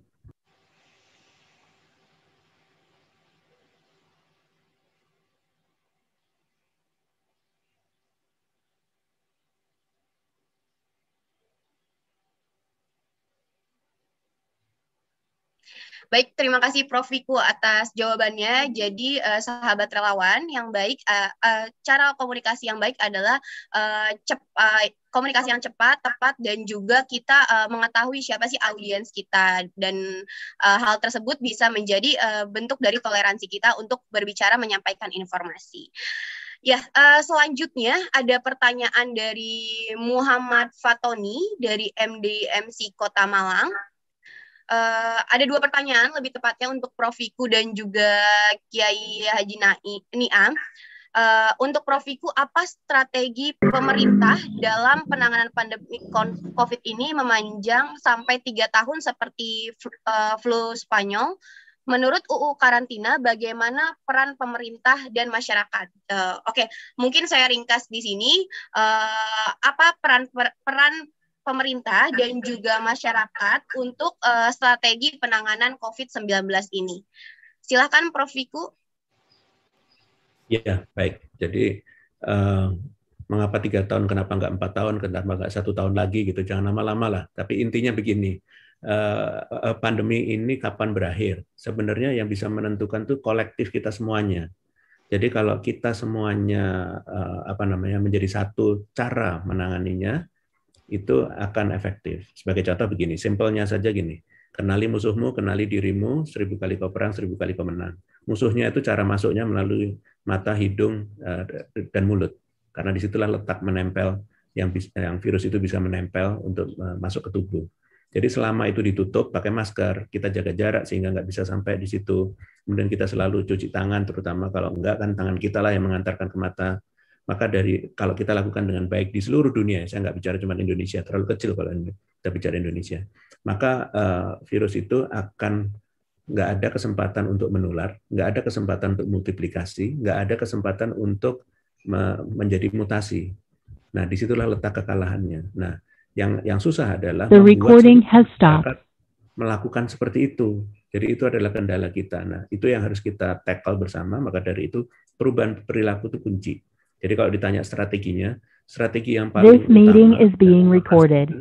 Baik, terima kasih Prof. Wiku atas jawabannya. Jadi uh, sahabat relawan yang baik, uh, uh, cara komunikasi yang baik adalah uh, cep, uh, komunikasi yang cepat, tepat, dan juga kita uh, mengetahui siapa sih audiens kita. Dan uh, hal tersebut bisa menjadi uh, bentuk dari toleransi kita untuk berbicara menyampaikan informasi. Ya, uh, selanjutnya ada pertanyaan dari Muhammad Fatoni dari MDMC Kota Malang uh, ada dua pertanyaan lebih tepatnya untuk Prof. Viku dan juga Kiai Haji Nai, Niam. Uh, eh, untuk Prof. Viku, apa strategi pemerintah dalam penanganan pandemi COVID ini memanjang sampai tiga tahun seperti uh, flu Spanyol? Menurut UU Karantina, bagaimana peran pemerintah dan masyarakat? Uh, Oke, okay. mungkin saya ringkas di sini. Uh, apa peran per, peran pemerintah dan juga masyarakat untuk uh, strategi penanganan COVID-19 ini. Silakan Prof. Viku. Ya, baik. Jadi uh, mengapa tiga tahun, kenapa nggak empat tahun, kenapa nggak satu tahun lagi gitu. Jangan lama-lama lah. Tapi intinya begini, uh, pandemi ini kapan berakhir? Sebenarnya yang bisa menentukan tuh kolektif kita semuanya. Jadi kalau kita semuanya apa namanya menjadi satu cara menanganinya, itu akan efektif. Sebagai contoh begini, simpelnya saja gini. Kenali musuhmu, kenali dirimu, seribu kali kau perang, seribu kali kau menang. Musuhnya itu cara masuknya melalui mata, hidung, eh, dan mulut. Karena disitulah letak menempel, yang, yang virus itu bisa menempel untuk eh, masuk ke tubuh. Jadi selama itu ditutup pakai masker, kita jaga jarak sehingga nggak bisa sampai di situ. Kemudian kita selalu cuci tangan, terutama kalau enggak kan tangan kita lah yang mengantarkan ke mata. Maka dari kalau kita lakukan dengan baik di seluruh dunia, saya nggak bicara cuma Indonesia, terlalu kecil kalau kita bicara Indonesia, maka uh, virus itu akan nggak ada kesempatan untuk menular, nggak ada kesempatan untuk multiplikasi, nggak ada kesempatan untuk menjadi mutasi. Nah, disitulah letak kekalahannya. Nah, yang yang susah adalah The recording has stopped. melakukan seperti itu. Jadi itu adalah kendala kita. Nah, itu yang harus kita tackle bersama. Maka dari itu perubahan perilaku itu kunci. Jadi kalau ditanya strateginya, strategi yang paling This meeting is being recorded.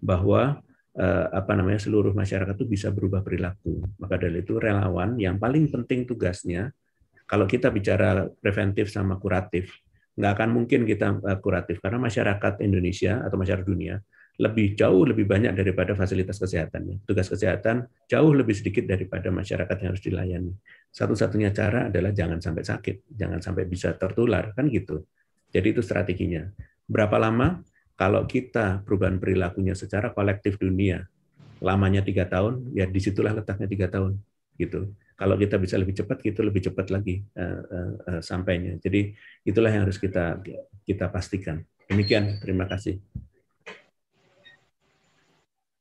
bahwa uh, apa namanya seluruh masyarakat itu bisa berubah perilaku. Maka dari itu relawan yang paling penting tugasnya kalau kita bicara preventif sama kuratif, nggak akan mungkin kita uh, kuratif karena masyarakat Indonesia atau masyarakat dunia lebih jauh lebih banyak daripada fasilitas kesehatannya. Tugas kesehatan jauh lebih sedikit daripada masyarakat yang harus dilayani. Satu-satunya cara adalah jangan sampai sakit, jangan sampai bisa tertular, kan gitu. Jadi itu strateginya. Berapa lama? Kalau kita perubahan perilakunya secara kolektif dunia, lamanya tiga tahun, ya disitulah letaknya tiga tahun, gitu. Kalau kita bisa lebih cepat, kita lebih cepat lagi uh, uh, uh, sampainya. Jadi itulah yang harus kita kita pastikan. Demikian, terima kasih.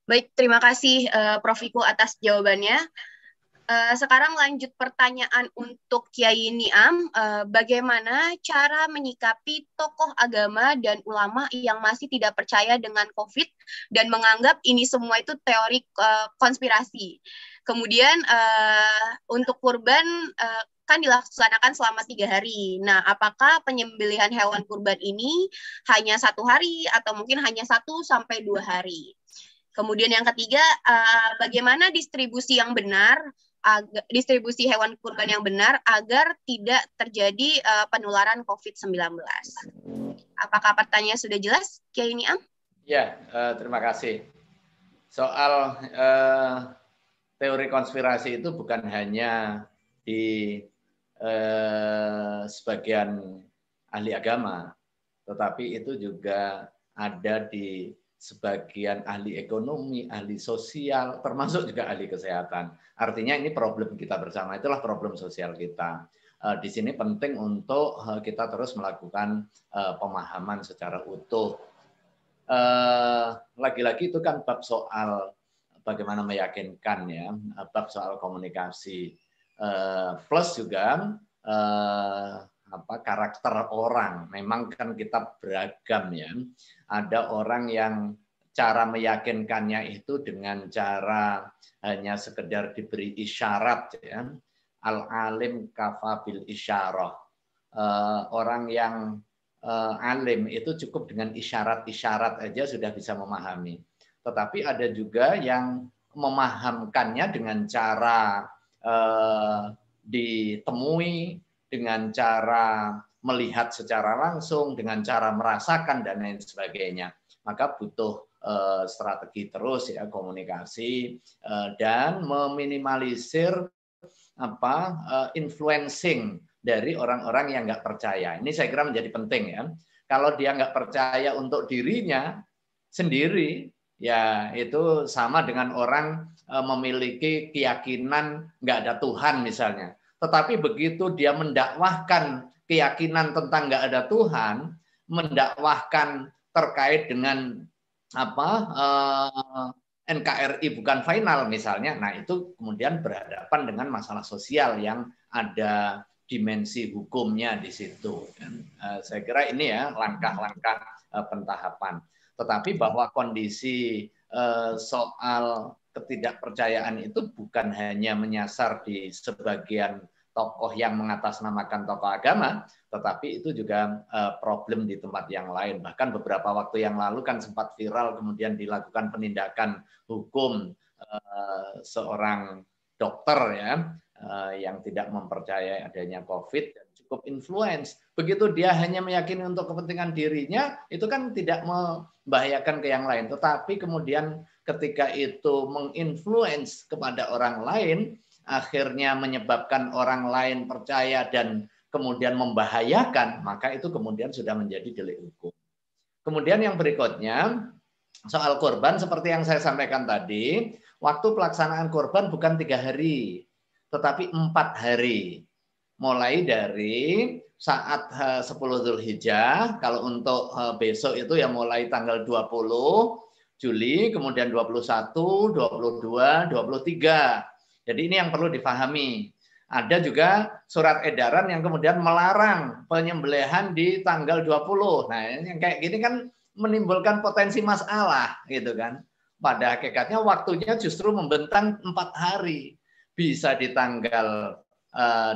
Baik, terima kasih uh, Prof. Iku atas jawabannya. Uh, sekarang lanjut pertanyaan untuk Kiai Niam, uh, bagaimana cara menyikapi tokoh agama dan ulama yang masih tidak percaya dengan COVID dan menganggap ini semua itu teori uh, konspirasi. Kemudian uh, untuk kurban uh, kan dilaksanakan selama tiga hari. Nah, apakah penyembelihan hewan kurban ini hanya satu hari atau mungkin hanya satu sampai dua hari? Kemudian yang ketiga, eh, bagaimana distribusi yang benar, distribusi hewan kurban yang benar agar tidak terjadi eh, penularan COVID-19. Apakah pertanyaan sudah jelas, Kiai Niam? Ya, eh, terima kasih. Soal teori konspirasi itu bukan hanya di sebagian ahli agama, tetapi itu juga ada di sebagian ahli ekonomi, ahli sosial, termasuk juga ahli kesehatan. Artinya ini problem kita bersama, itulah problem sosial kita. Eh, di sini penting untuk eh, kita terus melakukan eh, pemahaman secara utuh. Lagi-lagi itu kan bab soal bagaimana meyakinkan ya, bab soal komunikasi. Plus juga apa karakter orang. Memang kan kita beragam ya. Ada orang yang cara meyakinkannya itu dengan cara hanya sekedar diberi isyarat ya. Al alim kafabil isyarat isyarah. Uh, orang yang uh, alim itu cukup dengan isyarat-isyarat aja sudah bisa memahami. Tetapi ada juga yang memahamkannya dengan cara uh, ditemui, dengan cara melihat secara langsung, dengan cara merasakan dan lain sebagainya. Maka butuh eh, strategi terus ya komunikasi eh, dan meminimalisir apa eh, influencing dari orang-orang yang nggak percaya. Ini saya kira menjadi penting ya. Kalau dia nggak percaya untuk dirinya sendiri, ya itu sama dengan orang memiliki keyakinan nggak ada Tuhan misalnya. Tetapi begitu dia mendakwahkan keyakinan tentang nggak ada Tuhan, mendakwahkan terkait dengan apa eh, NKRI bukan final misalnya, nah itu kemudian berhadapan dengan masalah sosial yang ada dimensi hukumnya di situ. Dan, eh, saya kira ini ya langkah-langkah eh, pentahapan. Tetapi bahwa kondisi eh, soal ketidakpercayaan itu bukan hanya menyasar di sebagian tokoh yang mengatasnamakan tokoh agama, tetapi itu juga eh, problem di tempat yang lain. Bahkan beberapa waktu yang lalu kan sempat viral kemudian dilakukan penindakan hukum eh, seorang dokter ya eh, yang tidak mempercayai adanya COVID dan cukup influence. Begitu dia hanya meyakini untuk kepentingan dirinya, itu kan tidak membahayakan ke yang lain. Tetapi kemudian ketika itu menginfluence kepada orang lain, akhirnya menyebabkan orang lain percaya dan kemudian membahayakan, maka itu kemudian sudah menjadi delik hukum. Kemudian yang berikutnya, soal korban seperti yang saya sampaikan tadi, waktu pelaksanaan korban bukan tiga hari, tetapi empat hari. Mulai dari saat 10 eh, Zulhijjah, kalau untuk eh, besok itu ya mulai tanggal 20, Juli, kemudian 21, 22, 23. Jadi ini yang perlu difahami. Ada juga surat edaran yang kemudian melarang penyembelihan di tanggal 20. Nah, yang kayak gini kan menimbulkan potensi masalah gitu kan. Pada hakikatnya waktunya justru membentang empat hari. Bisa di tanggal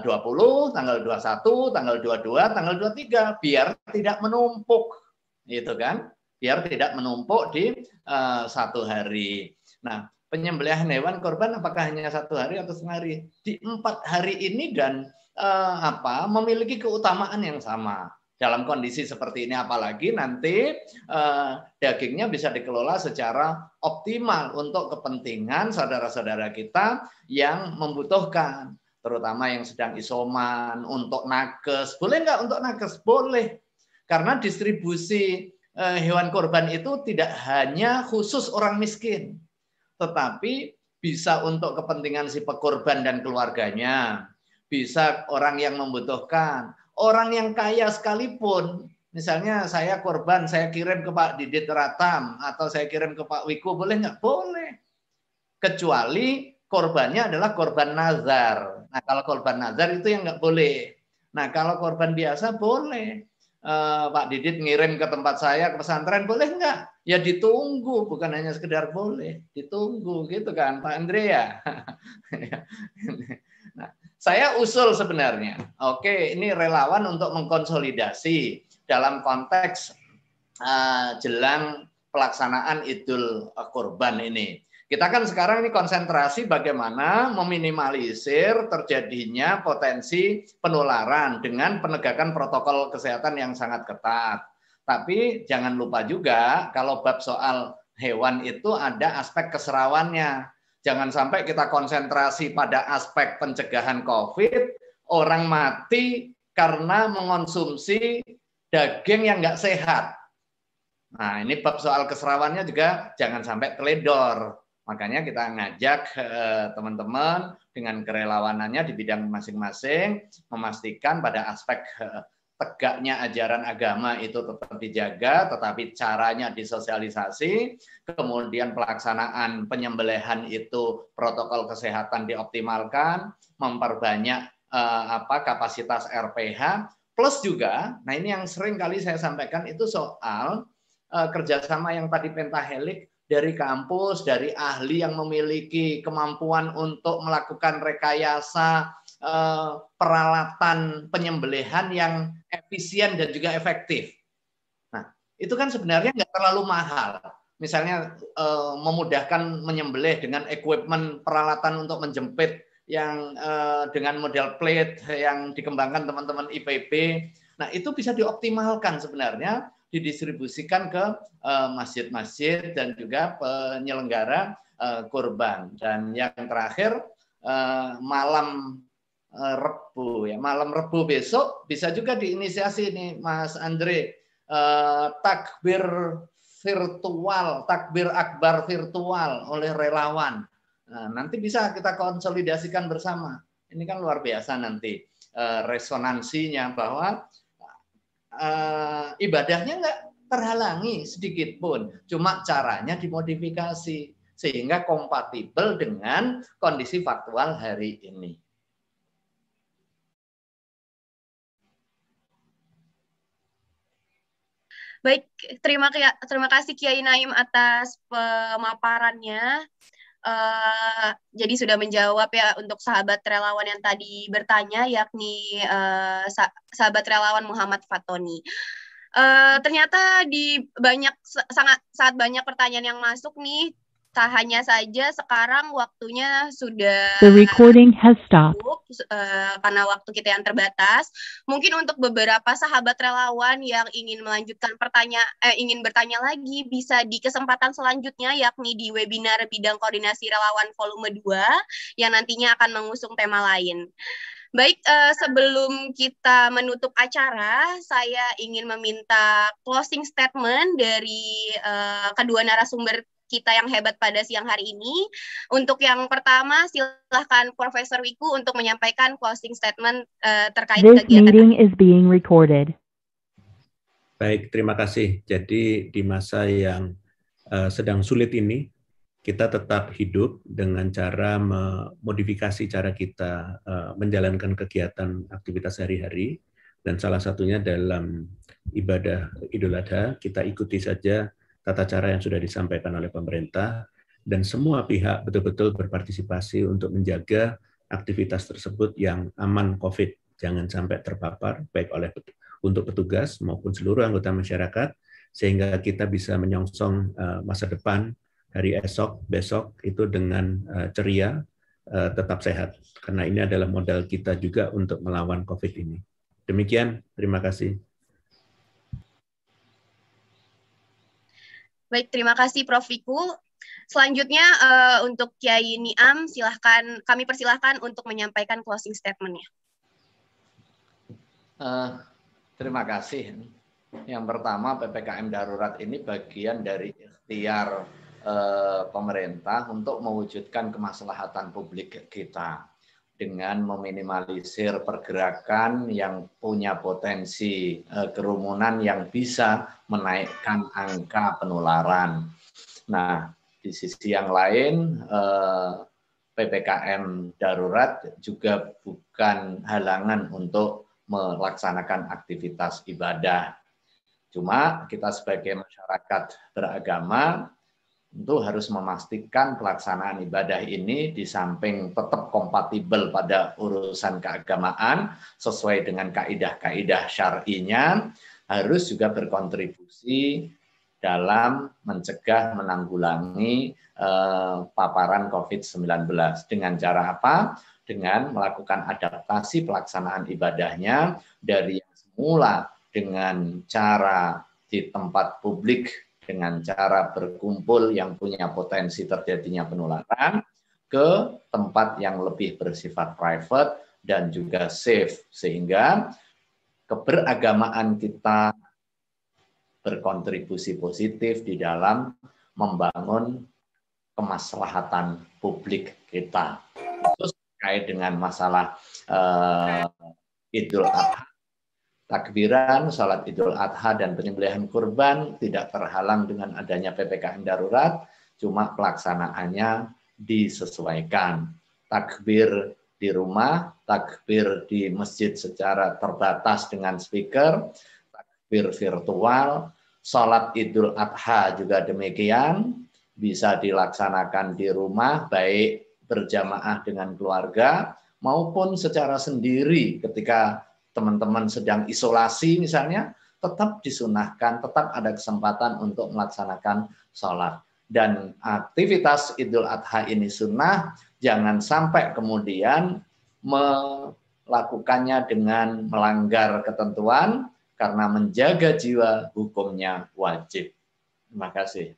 20, eh, tanggal 21, tanggal 22, tanggal 23 biar tidak menumpuk. Gitu kan? biar tidak menumpuk di uh, satu hari. Nah, penyembelihan hewan korban apakah hanya satu hari atau setengah hari? Di empat hari ini dan uh, apa memiliki keutamaan yang sama dalam kondisi seperti ini apalagi nanti uh, dagingnya bisa dikelola secara optimal untuk kepentingan saudara-saudara kita yang membutuhkan terutama yang sedang isoman untuk nakes boleh nggak untuk nakes boleh karena distribusi Eh, hewan korban itu tidak hanya khusus orang miskin, tetapi bisa untuk kepentingan si pekorban dan keluarganya, bisa orang yang membutuhkan, orang yang kaya sekalipun. Misalnya saya korban, saya kirim ke Pak Didit Ratam atau saya kirim ke Pak Wiku, boleh nggak? Boleh. Kecuali korbannya adalah korban nazar. Nah kalau korban nazar itu yang nggak boleh. Nah kalau korban biasa boleh eh, Pak Didit ngirim ke tempat saya ke pesantren boleh nggak? Ya ditunggu, bukan hanya sekedar boleh, ditunggu gitu kan Pak Andrea. nah, saya usul sebenarnya, oke ini relawan untuk mengkonsolidasi dalam konteks uh, jelang pelaksanaan Idul Kurban ini. Kita kan sekarang ini konsentrasi bagaimana meminimalisir terjadinya potensi penularan dengan penegakan protokol kesehatan yang sangat ketat. Tapi jangan lupa juga kalau bab soal hewan itu ada aspek keserawannya. Jangan sampai kita konsentrasi pada aspek pencegahan COVID, orang mati karena mengonsumsi daging yang nggak sehat. Nah, ini bab soal keserawannya juga jangan sampai teledor. Makanya kita ngajak eh, teman-teman dengan kerelawanannya di bidang masing-masing memastikan pada aspek eh, tegaknya ajaran agama itu tetap dijaga, tetapi caranya disosialisasi, kemudian pelaksanaan penyembelihan itu protokol kesehatan dioptimalkan, memperbanyak eh, apa kapasitas RPH, plus juga, nah ini yang sering kali saya sampaikan itu soal kerjasama yang tadi pentahelik dari kampus, dari ahli yang memiliki kemampuan untuk melakukan rekayasa eh, peralatan penyembelihan yang efisien dan juga efektif. Nah, itu kan sebenarnya nggak terlalu mahal. Misalnya eh, memudahkan menyembelih dengan equipment peralatan untuk menjepit yang eh, dengan model plate yang dikembangkan teman-teman IPB. Nah, itu bisa dioptimalkan sebenarnya didistribusikan ke eh, masjid-masjid uh, dan juga penyelenggara uh, kurban. Dan yang terakhir uh, malam Rebu ya malam Rebu besok bisa juga diinisiasi nih Mas Andre takbir virtual takbir akbar virtual oleh relawan nah, nanti bisa kita konsolidasikan bersama ini kan luar biasa nanti resonansinya bahwa Eh, ibadahnya nggak terhalangi sedikit pun. Cuma caranya dimodifikasi sehingga kompatibel dengan kondisi faktual hari ini. Baik, terima terima kasih Kiai Naim atas pemaparannya. Eh, jadi sudah menjawab ya untuk sahabat relawan yang tadi bertanya yakni uh, eh, sah sahabat relawan Muhammad Fatoni. Uh, ternyata di banyak sangat saat banyak pertanyaan yang masuk nih tak hanya saja sekarang waktunya sudah The recording has stopped uh, karena waktu kita yang terbatas. Mungkin untuk beberapa sahabat relawan yang ingin melanjutkan pertanyaan, eh, ingin bertanya lagi bisa di kesempatan selanjutnya yakni di webinar bidang koordinasi relawan volume 2 yang nantinya akan mengusung tema lain. Baik, eh, sebelum kita menutup acara, saya ingin meminta closing statement dari eh, kedua narasumber kita yang hebat pada siang hari ini. Untuk yang pertama, silahkan Profesor Wiku untuk menyampaikan closing statement uh, terkait This kegiatan. meeting is being recorded. Baik, terima kasih. Jadi di masa yang uh, sedang sulit ini, kita tetap hidup dengan cara memodifikasi cara kita uh, menjalankan kegiatan aktivitas sehari-hari dan salah satunya dalam ibadah Idul Adha kita ikuti saja tata cara yang sudah disampaikan oleh pemerintah, dan semua pihak betul-betul berpartisipasi untuk menjaga aktivitas tersebut yang aman COVID. Jangan sampai terpapar, baik oleh untuk petugas maupun seluruh anggota masyarakat, sehingga kita bisa menyongsong eh, masa depan hari esok, besok itu dengan eh, ceria, eh, tetap sehat. Karena ini adalah modal kita juga untuk melawan COVID ini. Demikian, terima kasih. Baik, terima kasih Prof. Wiku. Selanjutnya uh, untuk Kiai Niam, silahkan kami persilahkan untuk menyampaikan closing statementnya. Uh, terima kasih. Yang pertama ppkm darurat ini bagian dari ikhtiar uh, pemerintah untuk mewujudkan kemaslahatan publik kita dengan meminimalisir pergerakan yang punya potensi eh, kerumunan yang bisa menaikkan angka penularan. Nah, di sisi yang lain, eh, PPKM darurat juga bukan halangan untuk melaksanakan aktivitas ibadah. Cuma kita sebagai masyarakat beragama tentu harus memastikan pelaksanaan ibadah ini di samping tetap kompatibel pada urusan keagamaan sesuai dengan kaidah-kaidah syar'inya harus juga berkontribusi dalam mencegah menanggulangi eh, paparan COVID-19 dengan cara apa? Dengan melakukan adaptasi pelaksanaan ibadahnya dari yang semula dengan cara di tempat publik dengan cara berkumpul yang punya potensi terjadinya penularan ke tempat yang lebih bersifat private dan juga safe sehingga keberagamaan kita berkontribusi positif di dalam membangun kemaslahatan publik kita. Terus terkait dengan masalah uh, Idul Adha takbiran, salat idul adha, dan penyembelihan kurban tidak terhalang dengan adanya PPKM darurat, cuma pelaksanaannya disesuaikan. Takbir di rumah, takbir di masjid secara terbatas dengan speaker, takbir virtual, sholat idul adha juga demikian, bisa dilaksanakan di rumah, baik berjamaah dengan keluarga, maupun secara sendiri ketika teman-teman sedang isolasi misalnya, tetap disunahkan, tetap ada kesempatan untuk melaksanakan sholat. Dan aktivitas Idul Adha ini sunnah, jangan sampai kemudian melakukannya dengan melanggar ketentuan, karena menjaga jiwa hukumnya wajib. Terima kasih.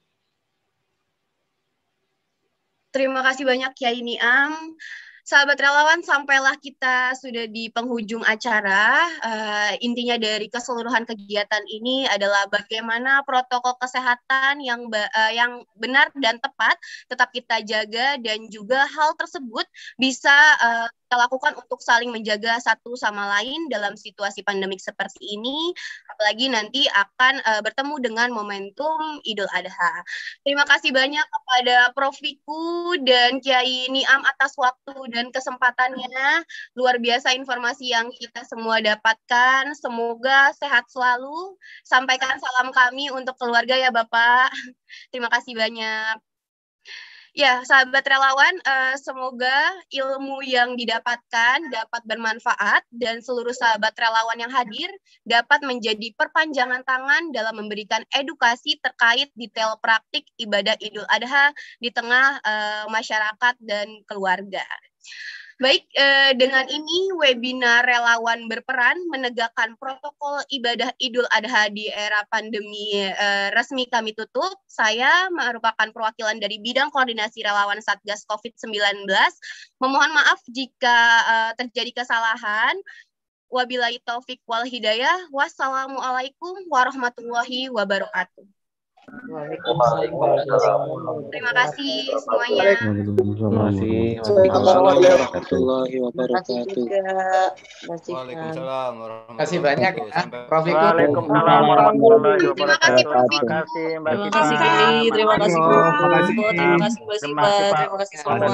Terima kasih banyak Kiai Niam. Sahabat relawan, sampailah kita sudah di penghujung acara. Uh, intinya dari keseluruhan kegiatan ini adalah bagaimana protokol kesehatan yang uh, yang benar dan tepat tetap kita jaga dan juga hal tersebut bisa uh, kita lakukan untuk saling menjaga satu sama lain dalam situasi pandemik seperti ini, apalagi nanti akan uh, bertemu dengan momentum Idul Adha. Terima kasih banyak kepada Prof. Viku dan Kiai Niam atas waktu dan kesempatannya. Luar biasa informasi yang kita semua dapatkan. Semoga sehat selalu. Sampaikan salam kami untuk keluarga ya Bapak. Terima kasih banyak. Ya, sahabat relawan, uh, semoga ilmu yang didapatkan dapat bermanfaat dan seluruh sahabat relawan yang hadir dapat menjadi perpanjangan tangan dalam memberikan edukasi terkait detail praktik ibadah Idul Adha di tengah uh, masyarakat dan keluarga. Baik, eh, dengan ini webinar relawan berperan menegakkan protokol ibadah Idul Adha di era pandemi eh, resmi kami tutup. Saya merupakan perwakilan dari bidang koordinasi relawan Satgas COVID-19. Memohon maaf jika eh, terjadi kesalahan. Wabillahi taufik wal hidayah. Wassalamualaikum warahmatullahi wabarakatuh. Terima kasih semuanya. Terima kasih. Waalaikumsalam warahmatullahi wabarakatuh. Terima kasih banyak ya. Prof. Waalaikumsalam warahmatullahi wabarakatuh. Terima kasih Prof. Terima kasih Mbak Terima kasih Terima kasih Terima kasih Terima kasih. Terima kasih